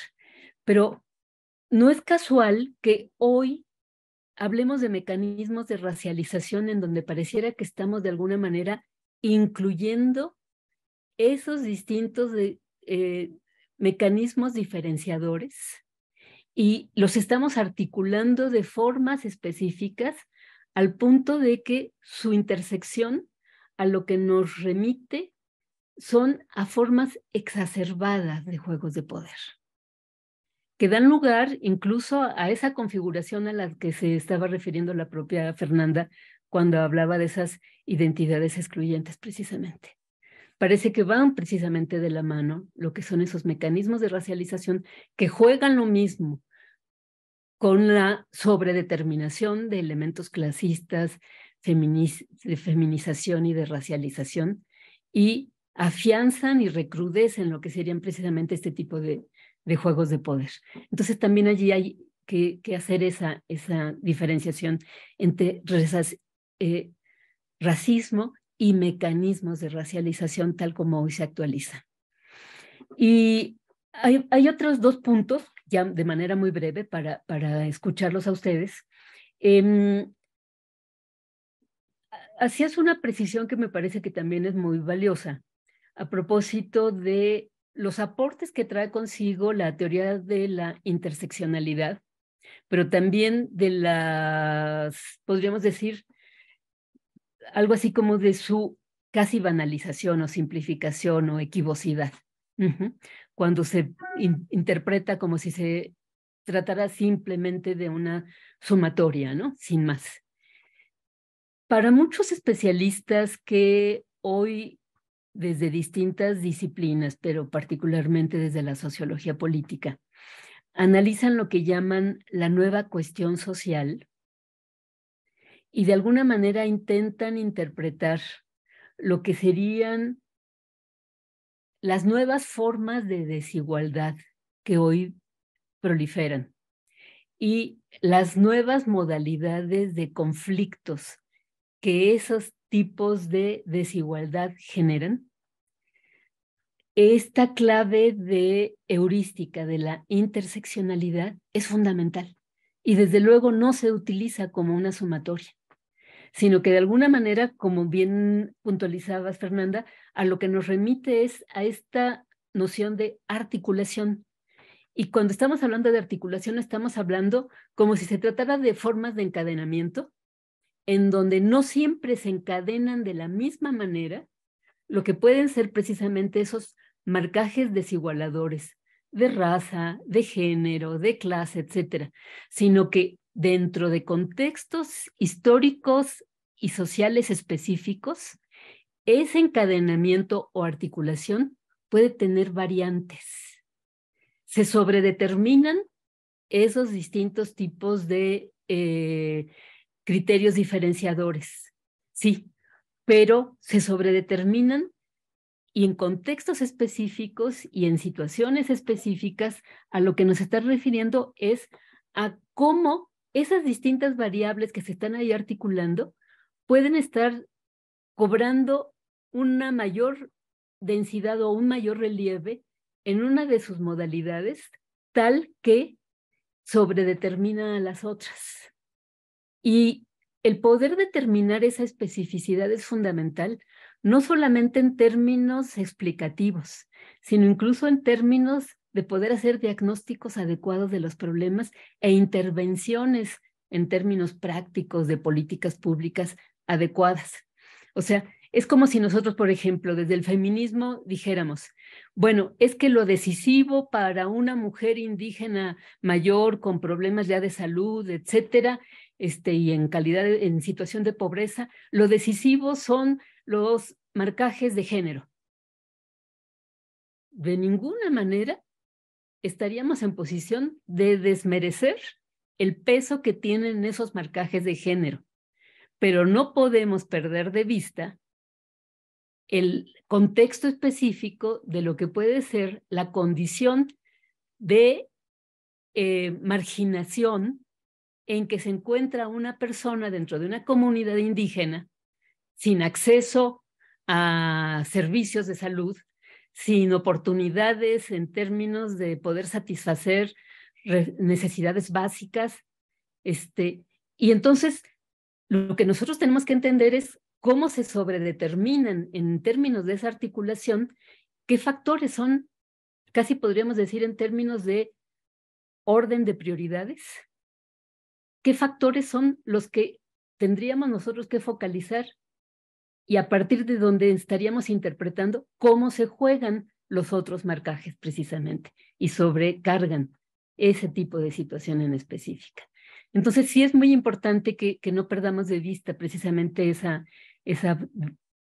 Pero no es casual que hoy hablemos de mecanismos de racialización en donde pareciera que estamos de alguna manera incluyendo esos distintos eh, mecanismos diferenciadores y los estamos articulando de formas específicas al punto de que su intersección a lo que nos remite son a formas exacerbadas de juegos de poder, que dan lugar incluso a esa configuración a la que se estaba refiriendo la propia Fernanda cuando hablaba de esas identidades excluyentes precisamente parece que van precisamente de la mano lo que son esos mecanismos de racialización que juegan lo mismo con la sobredeterminación de elementos clasistas, de feminización y de racialización, y afianzan y recrudecen lo que serían precisamente este tipo de, juegos de poder. Entonces también allí hay que, hacer esa, diferenciación entre eh, racismo y mecanismos de racialización tal como hoy se actualiza. Y hay, otros dos puntos, ya de manera muy breve, para, para escucharlos a ustedes. Em, así es una precisión que me parece que también es muy valiosa a propósito de los aportes que trae consigo la teoría de la interseccionalidad, pero también de las, podríamos decir, algo así como de su casi banalización o simplificación o equivocidad, cuando se interpreta como si se tratara simplemente de una sumatoria, ¿no? Sin más. Para muchos especialistas que hoy desde distintas disciplinas, pero particularmente desde la sociología política, analizan lo que llaman la nueva cuestión social, y de alguna manera intentan interpretar lo que serían las nuevas formas de desigualdad que hoy proliferan y las nuevas modalidades de conflictos que esos tipos de desigualdad generan. Esta clave de heurística de la interseccionalidad es fundamental y desde luego no se utiliza como una sumatoria sino que de alguna manera, como bien puntualizabas, Fernanda, a lo que nos remite es a esta noción de articulación. Y cuando estamos hablando de articulación, estamos hablando como si se tratara de formas de encadenamiento, en donde no siempre se encadenan de la misma manera, lo que pueden ser precisamente esos marcajes desigualadores de raza, de género, de clase, etcétera, sino que dentro de contextos históricos y sociales específicos, ese encadenamiento o articulación puede tener variantes. Se sobredeterminan esos distintos tipos de eh, criterios diferenciadores, sí, pero se sobredeterminan y en contextos específicos y en situaciones específicas, a lo que nos está refiriendo es a cómo esas distintas variables que se están ahí articulando pueden estar cobrando una mayor densidad o un mayor relieve en una de sus modalidades, tal que sobredetermina a las otras. Y el poder determinar esa especificidad es fundamental, no solamente en términos explicativos, sino incluso en términos de poder hacer diagnósticos adecuados de los problemas e intervenciones en términos prácticos de políticas públicas adecuadas. O sea, es como si nosotros, por ejemplo, desde el feminismo dijéramos, bueno, es que lo decisivo para una mujer indígena mayor con problemas ya de salud, etcétera, este, y en calidad, en situación de pobreza, lo decisivo son los marcajes de género. De ninguna manera estaríamos en posición de desmerecer el peso que tienen esos marcajes de género. Pero no podemos perder de vista el contexto específico de lo que puede ser la condición de eh, marginación en que se encuentra una persona dentro de una comunidad indígena sin acceso a servicios de salud, sin oportunidades en términos de poder satisfacer necesidades básicas. Este, y entonces, lo que nosotros tenemos que entender es cómo se sobredeterminan en términos de esa articulación, qué factores son, casi podríamos decir en términos de orden de prioridades, qué factores son los que tendríamos nosotros que focalizar y a partir de donde estaríamos interpretando cómo se juegan los otros marcajes precisamente y sobrecargan ese tipo de situación en específica. Entonces sí es muy importante que, no perdamos de vista precisamente esa, esa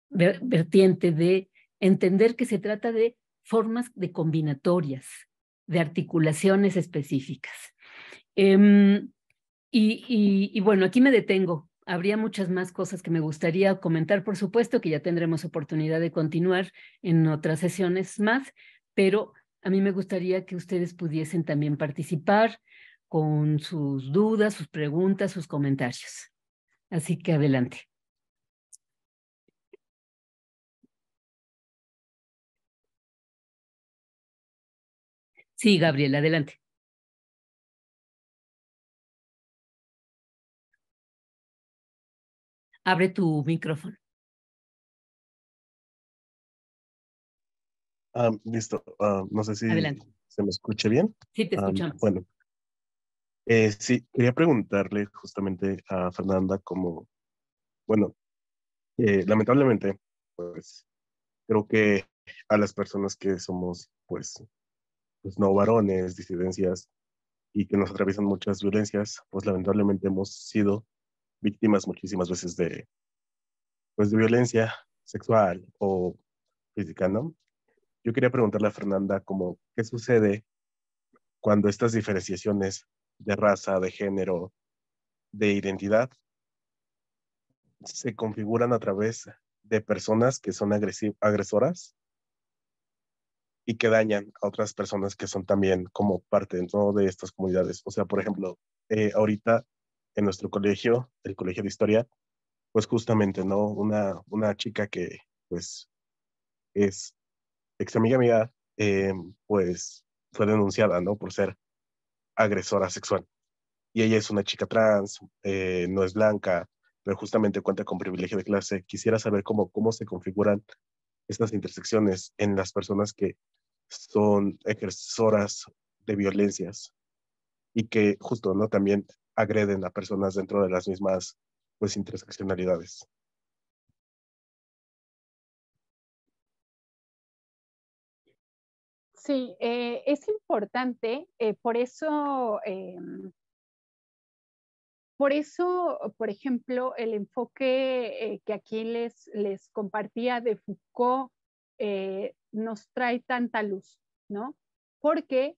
vertiente de entender que se trata de formas de combinatorias, de articulaciones específicas. Em, y, bueno, aquí me detengo habría muchas más cosas que me gustaría comentar, por supuesto que ya tendremos oportunidad de continuar en otras sesiones más, pero a mí me gustaría que ustedes pudiesen también participar con sus dudas, sus preguntas, sus comentarios. Así que adelante. Sí, Gabriel, adelante. Abre tu micrófono. Ah, listo. Ah, no sé si se me escucha bien. Sí, te ah, escuchamos. bueno. Eh, sí, quería preguntarle justamente a Fernanda como, bueno, eh, lamentablemente, pues creo que a las personas que somos, pues, pues no varones, disidencias y que nos atraviesan muchas violencias, pues lamentablemente hemos sido víctimas muchísimas veces de, pues, de violencia sexual o física, ¿no? Yo quería preguntarle a Fernanda como, ¿qué sucede cuando estas diferenciaciones de raza, de género, de identidad, se configuran a través de personas que son agresoras y que dañan a otras personas que son también como parte dentro de estas comunidades. O sea, por ejemplo, eh, ahorita en nuestro colegio, el Colegio de Historia, pues justamente, ¿no? Una, una chica que, pues, es ex amiga mía, eh, pues fue denunciada, ¿no? Por ser agresora sexual. Y ella es una chica trans, eh, no es blanca, pero justamente cuenta con privilegio de clase. Quisiera saber cómo, cómo se configuran estas intersecciones en las personas que son agresoras de violencias y que justo, ¿no? También agreden a personas dentro de las mismas pues interseccionalidades. Sí, eh, es importante, eh, por eso, em, por eso, por ejemplo, el enfoque eh, que aquí les, les compartía de Foucault nos trae tanta luz, ¿no? Porque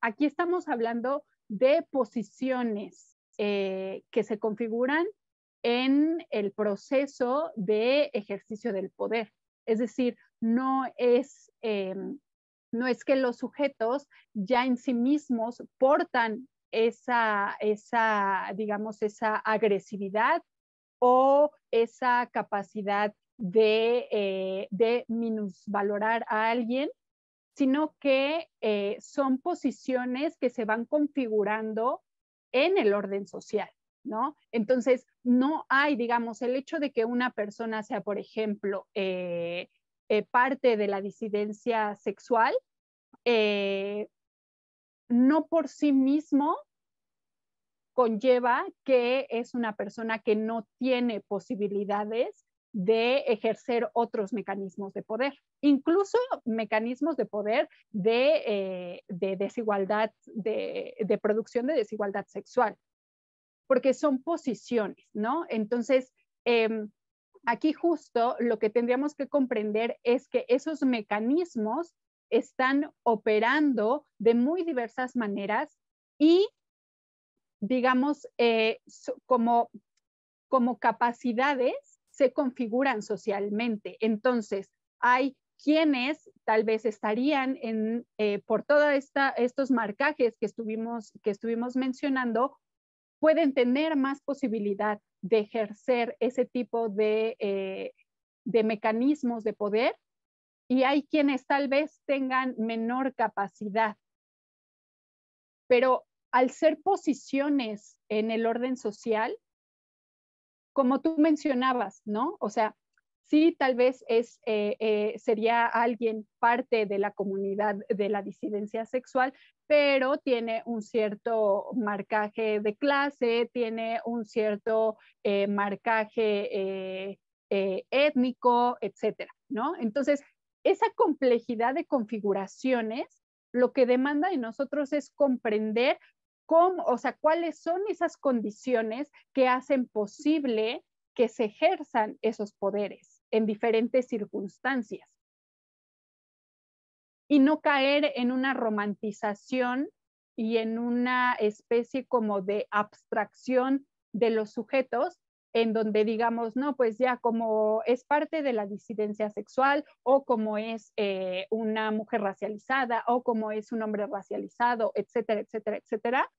aquí estamos hablando de posiciones eh, que se configuran en el proceso de ejercicio del poder. Es decir, no es, eh, no es que los sujetos ya en sí mismos portan esa, digamos, esa agresividad o esa capacidad de, eh, de minusvalorar a alguien sino que eh, son posiciones que se van configurando en el orden social, ¿no? Entonces, no hay, digamos, el hecho de que una persona sea, por ejemplo, eh, eh, parte de la disidencia sexual, no por sí mismo conlleva que es una persona que no tiene posibilidades de ejercer otros mecanismos de poder, incluso mecanismos de poder de, eh, desigualdad, de, producción de desigualdad sexual, porque son posiciones, ¿no? Entonces, em, aquí justo lo que tendríamos que comprender es que esos mecanismos están operando de muy diversas maneras y, digamos, eh, como, como capacidades se configuran socialmente. Entonces, hay quienes tal vez estarían en, eh, por todos estos marcajes que estuvimos, mencionando, pueden tener más posibilidad de ejercer ese tipo eh, de mecanismos de poder y hay quienes tal vez tengan menor capacidad. Pero al ser posiciones en el orden social, como tú mencionabas, ¿no? O sea, sí, tal vez es, eh, eh, sería alguien parte de la comunidad de la disidencia sexual, pero tiene un cierto marcaje de clase, tiene un cierto eh, marcaje étnico, etcétera, ¿no? Entonces, esa complejidad de configuraciones lo que demanda de nosotros es comprender o sea, cuáles son esas condiciones que hacen posible que se ejerzan esos poderes en diferentes circunstancias. Y no caer en una romantización y en una especie como de abstracción de los sujetos, en donde digamos, no, pues ya como es parte de la disidencia sexual o como es eh, una mujer racializada o como es un hombre racializado, etcétera, etcétera, etcétera,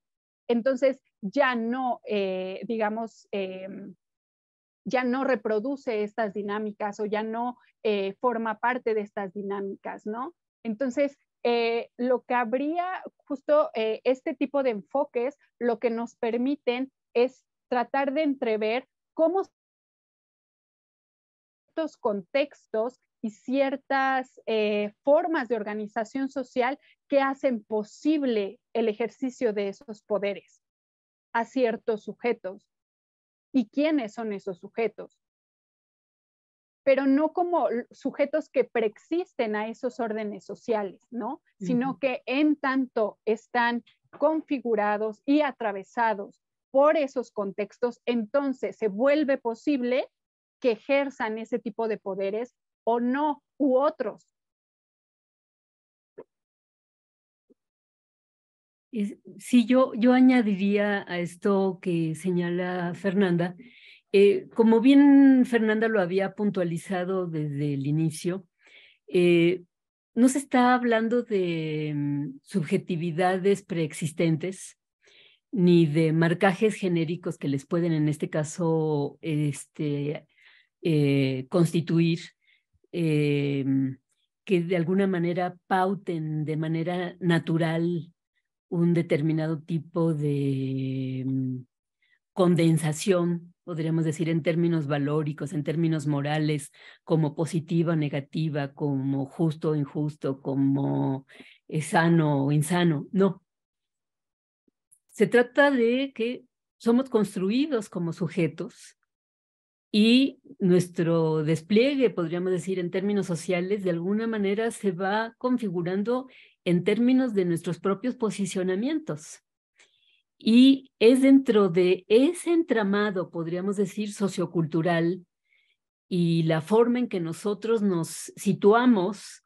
entonces ya no, eh, digamos, em, ya no reproduce estas dinámicas o ya no eh, forma parte de estas dinámicas, ¿no? Entonces, eh, lo que habría justo este tipo de enfoques, lo que nos permiten es tratar de entrever cómo ciertos contextos y ciertas formas de organización social que hacen posible el ejercicio de esos poderes a ciertos sujetos y quiénes son esos sujetos, pero no como sujetos que preexisten a esos órdenes sociales, ¿no? Sino que en tanto están configurados y atravesados por esos contextos, entonces se vuelve posible que ejerzan ese tipo de poderes o no, u otros, Sí, yo, yo añadiría a esto que señala Fernanda, eh, como bien Fernanda lo había puntualizado desde el inicio, eh, no se está hablando de mm, subjetividades preexistentes ni de marcajes genéricos que les pueden en este caso este, eh, constituir que de alguna manera pauten de manera natural un determinado tipo de mm, condensación, podríamos decir en términos valóricos, en términos morales, como positiva o negativa, como justo o injusto, como eh, sano o insano. No. Se trata de que somos construidos como sujetos y nuestro despliegue, podríamos decir en términos sociales, de alguna manera se va configurando en términos de nuestros propios posicionamientos. Y es dentro de ese entramado, podríamos decir, sociocultural y la forma en que nosotros nos situamos,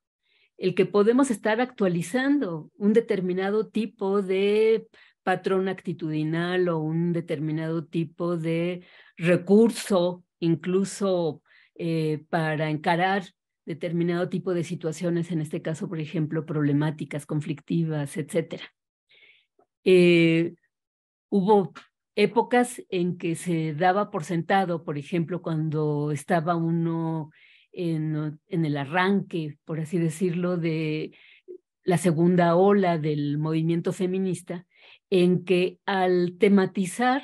el que podemos estar actualizando un determinado tipo de patrón actitudinal o un determinado tipo de recurso, incluso eh, para encarar determinado tipo de situaciones, en este caso, por ejemplo, problemáticas, conflictivas, etcétera. Eh, hubo épocas en que se daba por sentado, por ejemplo, cuando estaba uno en el arranque, por así decirlo, de la segunda ola del movimiento feminista, en que al tematizar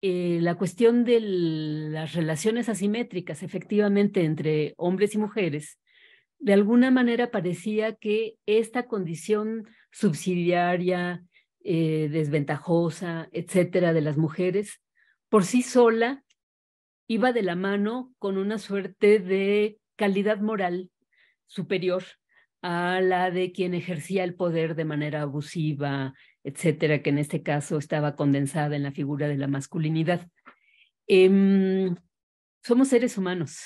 eh, la cuestión de las relaciones asimétricas, efectivamente, entre hombres y mujeres, de alguna manera parecía que esta condición subsidiaria, eh, desventajosa, etcétera, de las mujeres, por sí sola iba de la mano con una suerte de calidad moral superior a la de quien ejercía el poder de manera abusiva, etcétera, que en este caso estaba condensada en la figura de la masculinidad. Em, somos seres humanos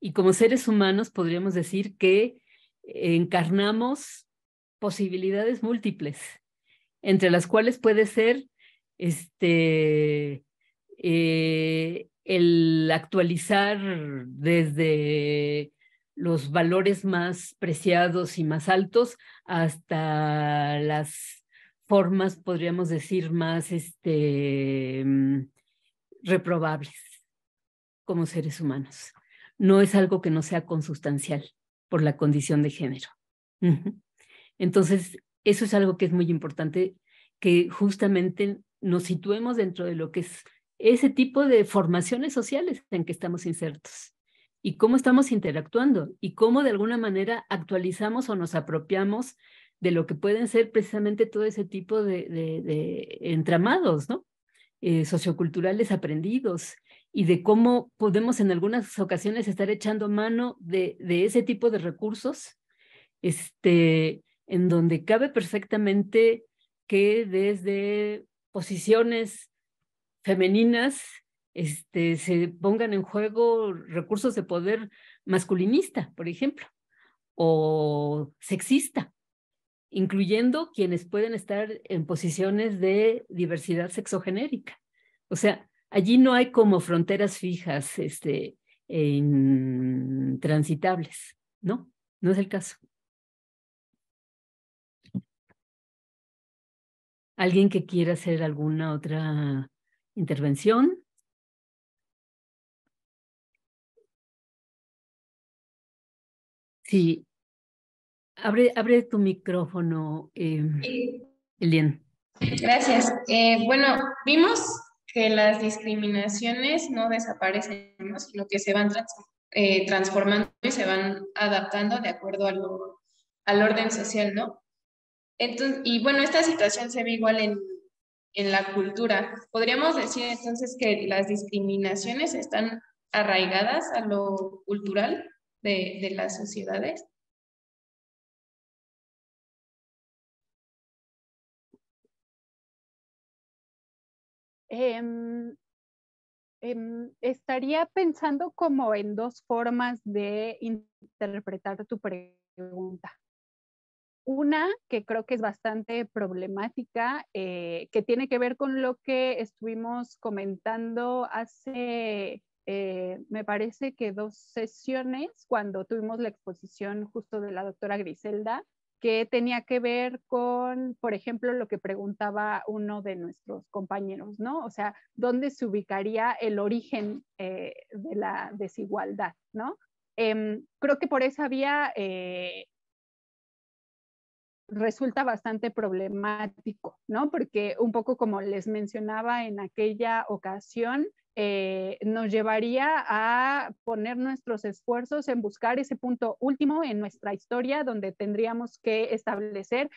y como seres humanos podríamos decir que encarnamos posibilidades múltiples, entre las cuales puede ser este, eh, el actualizar desde los valores más preciados y más altos hasta las formas, podríamos decir, más este, mm, reprobables como seres humanos. No es algo que no sea consustancial por la condición de género. Entonces, eso es algo que es muy importante, que justamente nos situemos dentro de lo que es ese tipo de formaciones sociales en que estamos insertos y cómo estamos interactuando y cómo de alguna manera actualizamos o nos apropiamos de lo que pueden ser precisamente todo ese tipo de, entramados, eh, socioculturales aprendidos y de cómo podemos en algunas ocasiones estar echando mano de, de ese tipo de recursos, este, en donde cabe perfectamente que desde posiciones femeninas este, se pongan en juego recursos de poder masculinista, por ejemplo, o sexista, incluyendo quienes pueden estar en posiciones de diversidad sexogenérica. O sea, allí no hay como fronteras fijas, este, transitables, ¿no? No es el caso. ¿Alguien que quiera hacer alguna otra intervención? Sí, Abre, abre tu micrófono, eh, Elian. Gracias. Eh, bueno, vimos que las discriminaciones no desaparecen, sino que se van eh, transformando y se van adaptando de acuerdo al orden social, ¿no? Entonces, y bueno, esta situación se ve igual en, en la cultura. Podríamos decir entonces que las discriminaciones están arraigadas a lo cultural de, de las sociedades. Em, em, estaría pensando como en dos formas de interpretar tu pregunta. Una que creo que es bastante problemática, eh, que tiene que ver con lo que estuvimos comentando hace, eh, me parece que dos sesiones, cuando tuvimos la exposición justo de la doctora Griselda que tenía que ver con, por ejemplo, lo que preguntaba uno de nuestros compañeros, ¿no? O sea, ¿dónde se ubicaría el origen eh, de la desigualdad, ¿no? Em, creo que por esa vía eh, resulta bastante problemático, ¿no? Porque un poco como les mencionaba en aquella ocasión, eh, nos llevaría a poner nuestros esfuerzos en buscar ese punto último en nuestra historia donde tendríamos que establecer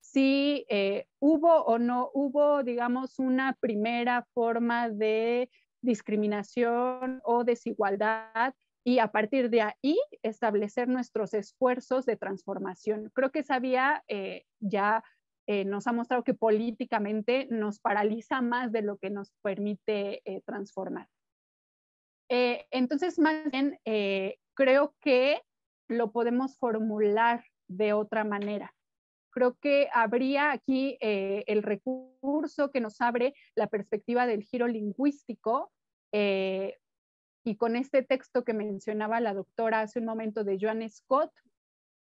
si eh, hubo o no hubo, digamos, una primera forma de discriminación o desigualdad y a partir de ahí establecer nuestros esfuerzos de transformación. Creo que sabía eh, ya eh, nos ha mostrado que políticamente nos paraliza más de lo que nos permite eh, transformar. Eh, entonces, más bien, creo que lo podemos formular de otra manera. Creo que habría aquí el recurso que nos abre la perspectiva del giro lingüístico y con este texto que mencionaba la doctora hace un momento de Joan Scott,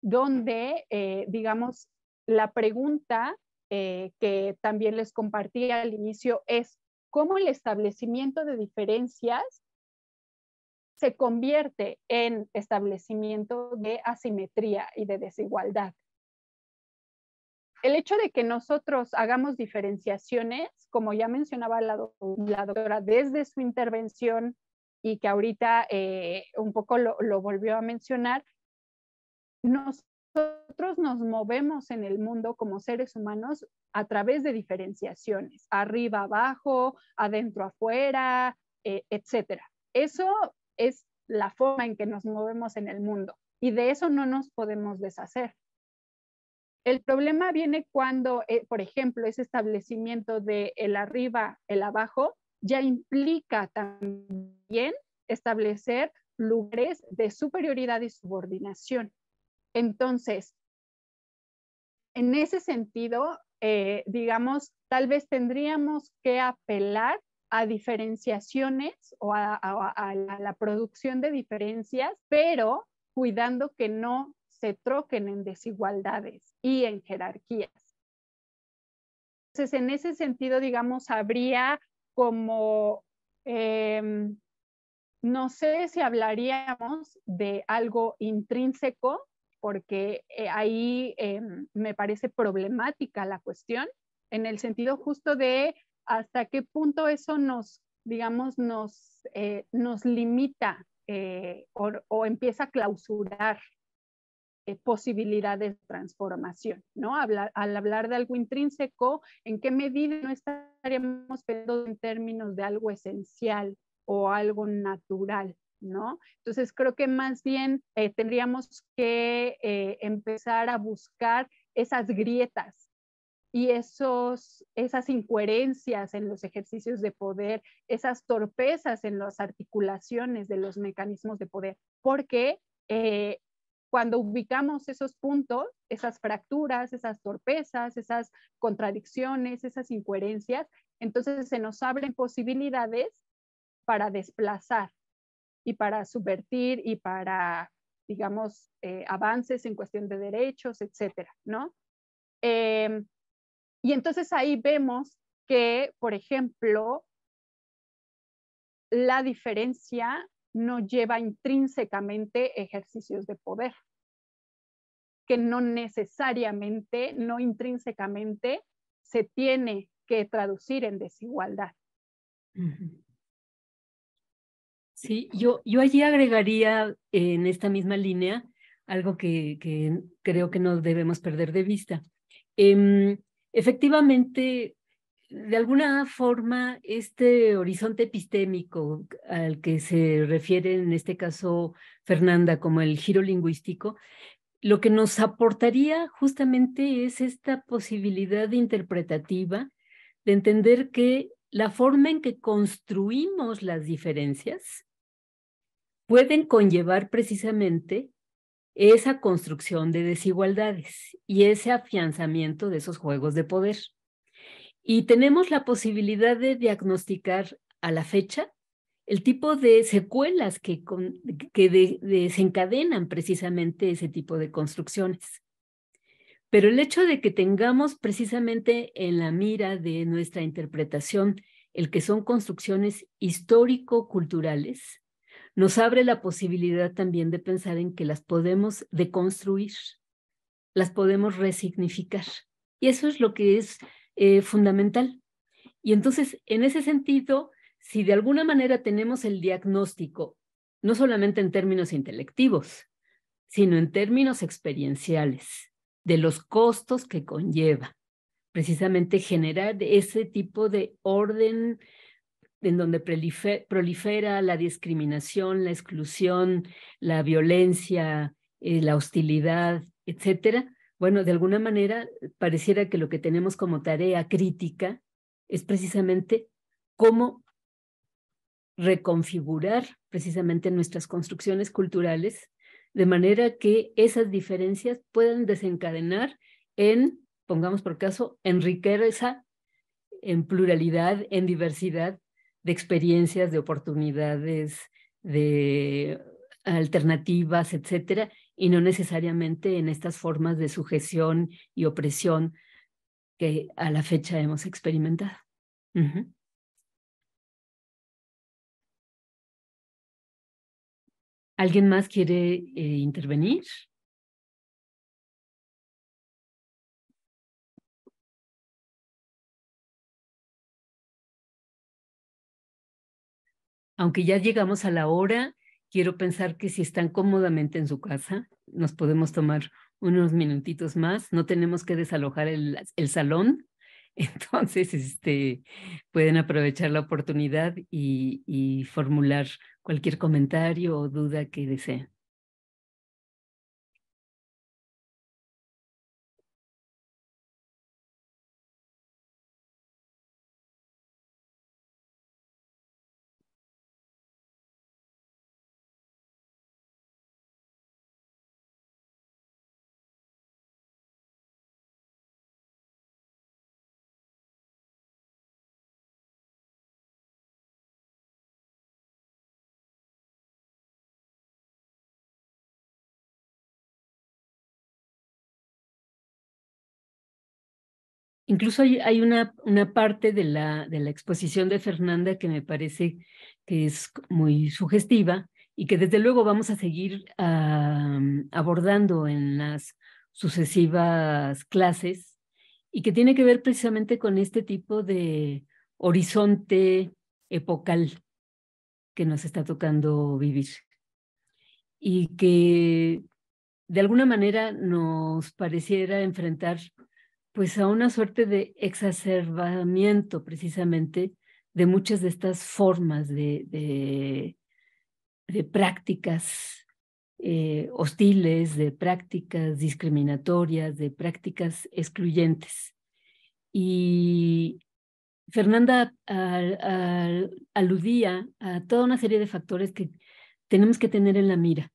donde, digamos, la pregunta eh, que también les compartí al inicio es cómo el establecimiento de diferencias se convierte en establecimiento de asimetría y de desigualdad. El hecho de que nosotros hagamos diferenciaciones, como ya mencionaba la, doctora desde su intervención y que ahorita eh, un poco lo volvió a mencionar, nos nosotros nos movemos en el mundo como seres humanos a través de diferenciaciones, arriba, abajo, adentro, afuera, etc. Eh, etcétera. Eso es la forma en que nos movemos en el mundo y de eso no nos podemos deshacer. El problema viene cuando, eh, por ejemplo, ese establecimiento de el arriba, el abajo, ya implica también establecer lugares de superioridad y subordinación. Entonces, en ese sentido, eh, digamos, tal vez tendríamos que apelar a diferenciaciones o a, la, producción de diferencias, pero cuidando que no se troquen en desigualdades y en jerarquías. Entonces, en ese sentido, digamos, habría como, em, no sé si hablaríamos de algo intrínseco porque eh, ahí em, me parece problemática la cuestión, en el sentido justo de hasta qué punto eso nos, digamos, nos, eh, limita eh, o, empieza a clausurar posibilidades de transformación, ¿no? al hablar de algo intrínseco, ¿en qué medida no estaríamos pensando en términos de algo esencial o algo natural? Entonces creo que más bien eh, tendríamos que eh, empezar a buscar esas grietas y esos, esas incoherencias en los ejercicios de poder, esas torpezas en las articulaciones de los mecanismos de poder, porque eh, cuando ubicamos esos puntos, esas fracturas, esas torpezas, esas contradicciones, esas incoherencias, entonces se nos abren posibilidades para desplazar y para subvertir y para, digamos, eh, avances en cuestión de derechos, etcétera, ¿no? Em, y entonces ahí vemos que, por ejemplo, la diferencia no lleva intrínsecamente ejercicios de poder, que no necesariamente, no intrínsecamente se tiene que traducir en desigualdad. Sí, yo, allí agregaría eh, en esta misma línea algo que, creo que no debemos perder de vista. Em, efectivamente, de alguna forma, este horizonte epistémico al que se refiere en este caso Fernanda como el giro lingüístico, lo que nos aportaría justamente es esta posibilidad interpretativa de entender que la forma en que construimos las diferencias pueden conllevar precisamente esa construcción de desigualdades y ese afianzamiento de esos juegos de poder. Y tenemos la posibilidad de diagnosticar a la fecha el tipo de secuelas que, desencadenan precisamente ese tipo de construcciones. Pero el hecho de que tengamos precisamente en la mira de nuestra interpretación el que son construcciones histórico-culturales, nos abre la posibilidad también de pensar en que las podemos deconstruir, las podemos resignificar. Y eso es lo que es eh, fundamental. Y entonces, en ese sentido, si de alguna manera tenemos el diagnóstico, no solamente en términos intelectivos, sino en términos experienciales, de los costos que conlleva precisamente generar ese tipo de orden en donde prolifera la discriminación, la exclusión, la violencia, eh, la hostilidad, etcétera, bueno, de alguna manera pareciera que lo que tenemos como tarea crítica es precisamente cómo reconfigurar precisamente nuestras construcciones culturales de manera que esas diferencias puedan desencadenar en, pongamos por caso, en riqueza, en pluralidad, en diversidad, de experiencias, de oportunidades, de alternativas, etcétera, y no necesariamente en estas formas de sujeción y opresión que a la fecha hemos experimentado. ¿Alguien más quiere eh, intervenir? aunque ya llegamos a la hora, quiero pensar que si están cómodamente en su casa, nos podemos tomar unos minutitos más, no tenemos que desalojar el, salón, entonces este, pueden aprovechar la oportunidad y formular cualquier comentario o duda que deseen. Incluso hay, una, una, parte de la, de la exposición de Fernanda que me parece que es muy sugestiva y que desde luego vamos a seguir abordando en las sucesivas clases y que tiene que ver precisamente con este tipo de horizonte epocal que nos está tocando vivir y que de alguna manera nos pareciera enfrentar pues a una suerte de exacerbamiento precisamente de muchas de estas formas de, prácticas eh, hostiles, de prácticas discriminatorias, de prácticas excluyentes. Y Fernanda aludía a toda una serie de factores que tenemos que tener en la mira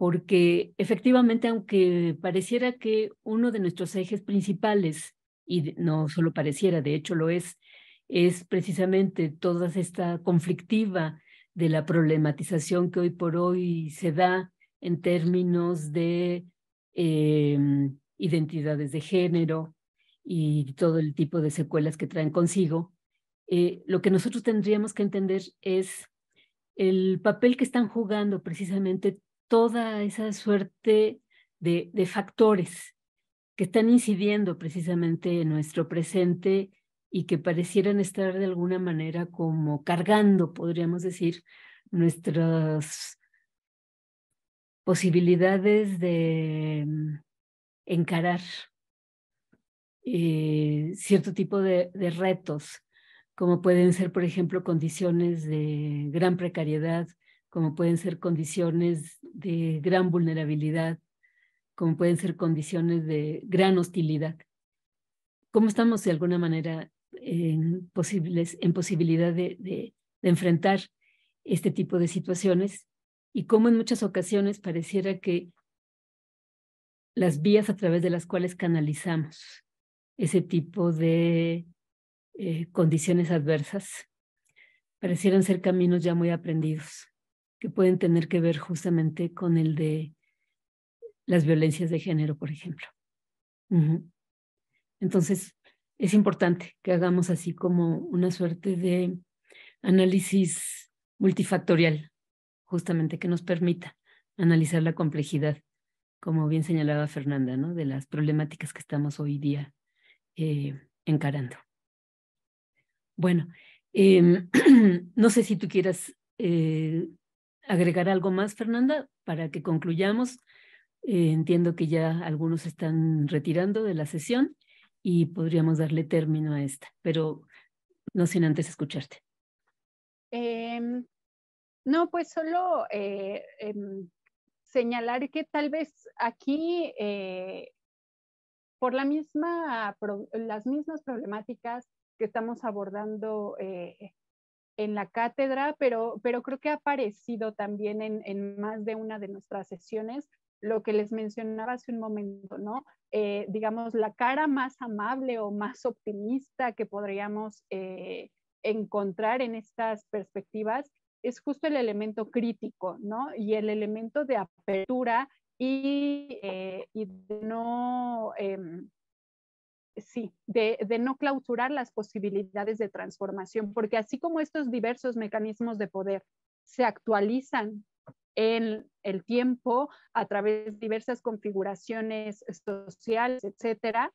porque efectivamente, aunque pareciera que uno de nuestros ejes principales, y no solo pareciera, de hecho lo es, es precisamente toda esta conflictiva de la problematización que hoy por hoy se da en términos de em, identidades de género y todo el tipo de secuelas que traen consigo, eh, lo que nosotros tendríamos que entender es el papel que están jugando precisamente toda esa suerte de, factores que están incidiendo precisamente en nuestro presente y que parecieran estar de alguna manera como cargando, podríamos decir, nuestras posibilidades de mm, encarar eh, cierto tipo de retos, como pueden ser, por ejemplo, condiciones de gran precariedad como pueden ser condiciones de gran vulnerabilidad, como pueden ser condiciones de gran hostilidad. ¿Cómo estamos de alguna manera en, posibilidad de, enfrentar este tipo de situaciones? Y cómo en muchas ocasiones pareciera que las vías a través de las cuales canalizamos ese tipo de eh, condiciones adversas parecieran ser caminos ya muy aprendidos que pueden tener que ver justamente con el de las violencias de género, por ejemplo. Entonces, es importante que hagamos así como una suerte de análisis multifactorial, justamente que nos permita analizar la complejidad, como bien señalaba Fernanda, ¿no? de las problemáticas que estamos hoy día eh, encarando. Bueno, em, no sé si tú quieras eh, agregar algo más, Fernanda, para que concluyamos. Eh, entiendo que ya algunos están retirando de la sesión y podríamos darle término a esta, pero no sin antes escucharte. Em, no, pues solo eh, em, señalar que tal vez aquí, eh, por la misma, las mismas problemáticas que estamos abordando en la cátedra, pero, pero creo que ha aparecido también en, más de una de nuestras sesiones lo que les mencionaba hace un momento, ¿no? Eh, digamos, la cara más amable o más optimista que podríamos eh, encontrar en estas perspectivas es justo el elemento crítico, ¿no? Y el elemento de apertura y, eh, y no em, sí, de, no clausurar las posibilidades de transformación, porque así como estos diversos mecanismos de poder se actualizan en el tiempo a través de diversas configuraciones sociales, etcétera,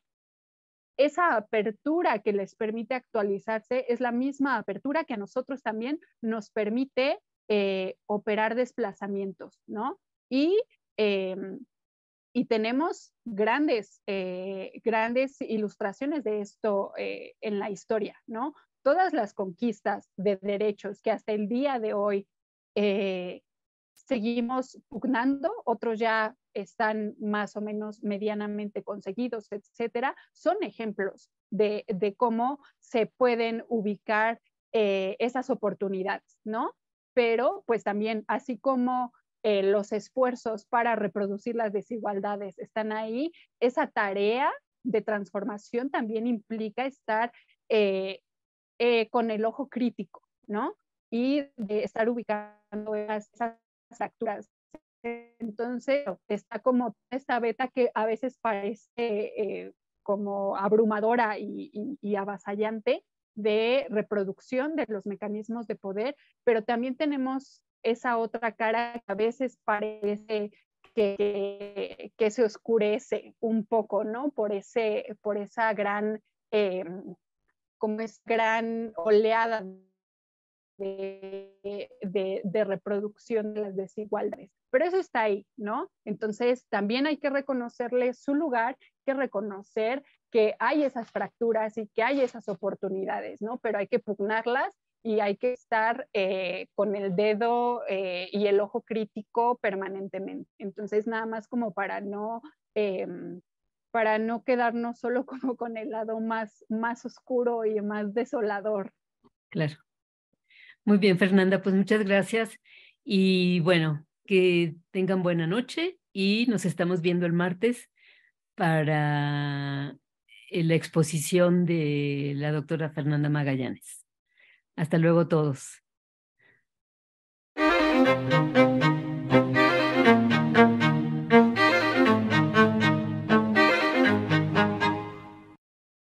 esa apertura que les permite actualizarse es la misma apertura que a nosotros también nos permite eh, operar desplazamientos, ¿no? Y em, y tenemos grandes, eh, grandes ilustraciones de esto eh, en la historia, ¿no? Todas las conquistas de derechos que hasta el día de hoy eh, seguimos pugnando, otros ya están más o menos medianamente conseguidos, etcétera, son ejemplos de, cómo se pueden ubicar esas oportunidades, ¿no? Pero pues también, así como eh, los esfuerzos para reproducir las desigualdades están ahí, esa tarea de transformación también implica estar eh, eh, con el ojo crítico, ¿no? Y de estar ubicando esas, fracturas. Entonces, está como esta beta que a veces parece como abrumadora y avasallante, de reproducción de los mecanismos de poder, pero también tenemos esa otra cara que a veces parece que, se oscurece un poco, ¿no? Por, ese, por esa gran, eh, como es gran oleada de, de, reproducción de las desigualdades. Pero eso está ahí, ¿no? Entonces, también hay que reconocerle su lugar, que reconocer que hay esas fracturas y que hay esas oportunidades, ¿no? Pero hay que pugnarlas y hay que estar eh, con el dedo eh, y el ojo crítico permanentemente. Entonces, nada más como para no, em, para no quedarnos solo como con el lado más, más oscuro y más desolador. Claro. Muy bien, Fernanda, pues muchas gracias y bueno, que tengan buena noche y nos estamos viendo el martes para eh, la exposición de la doctora Fernanda Magallanes. Hasta luego todos.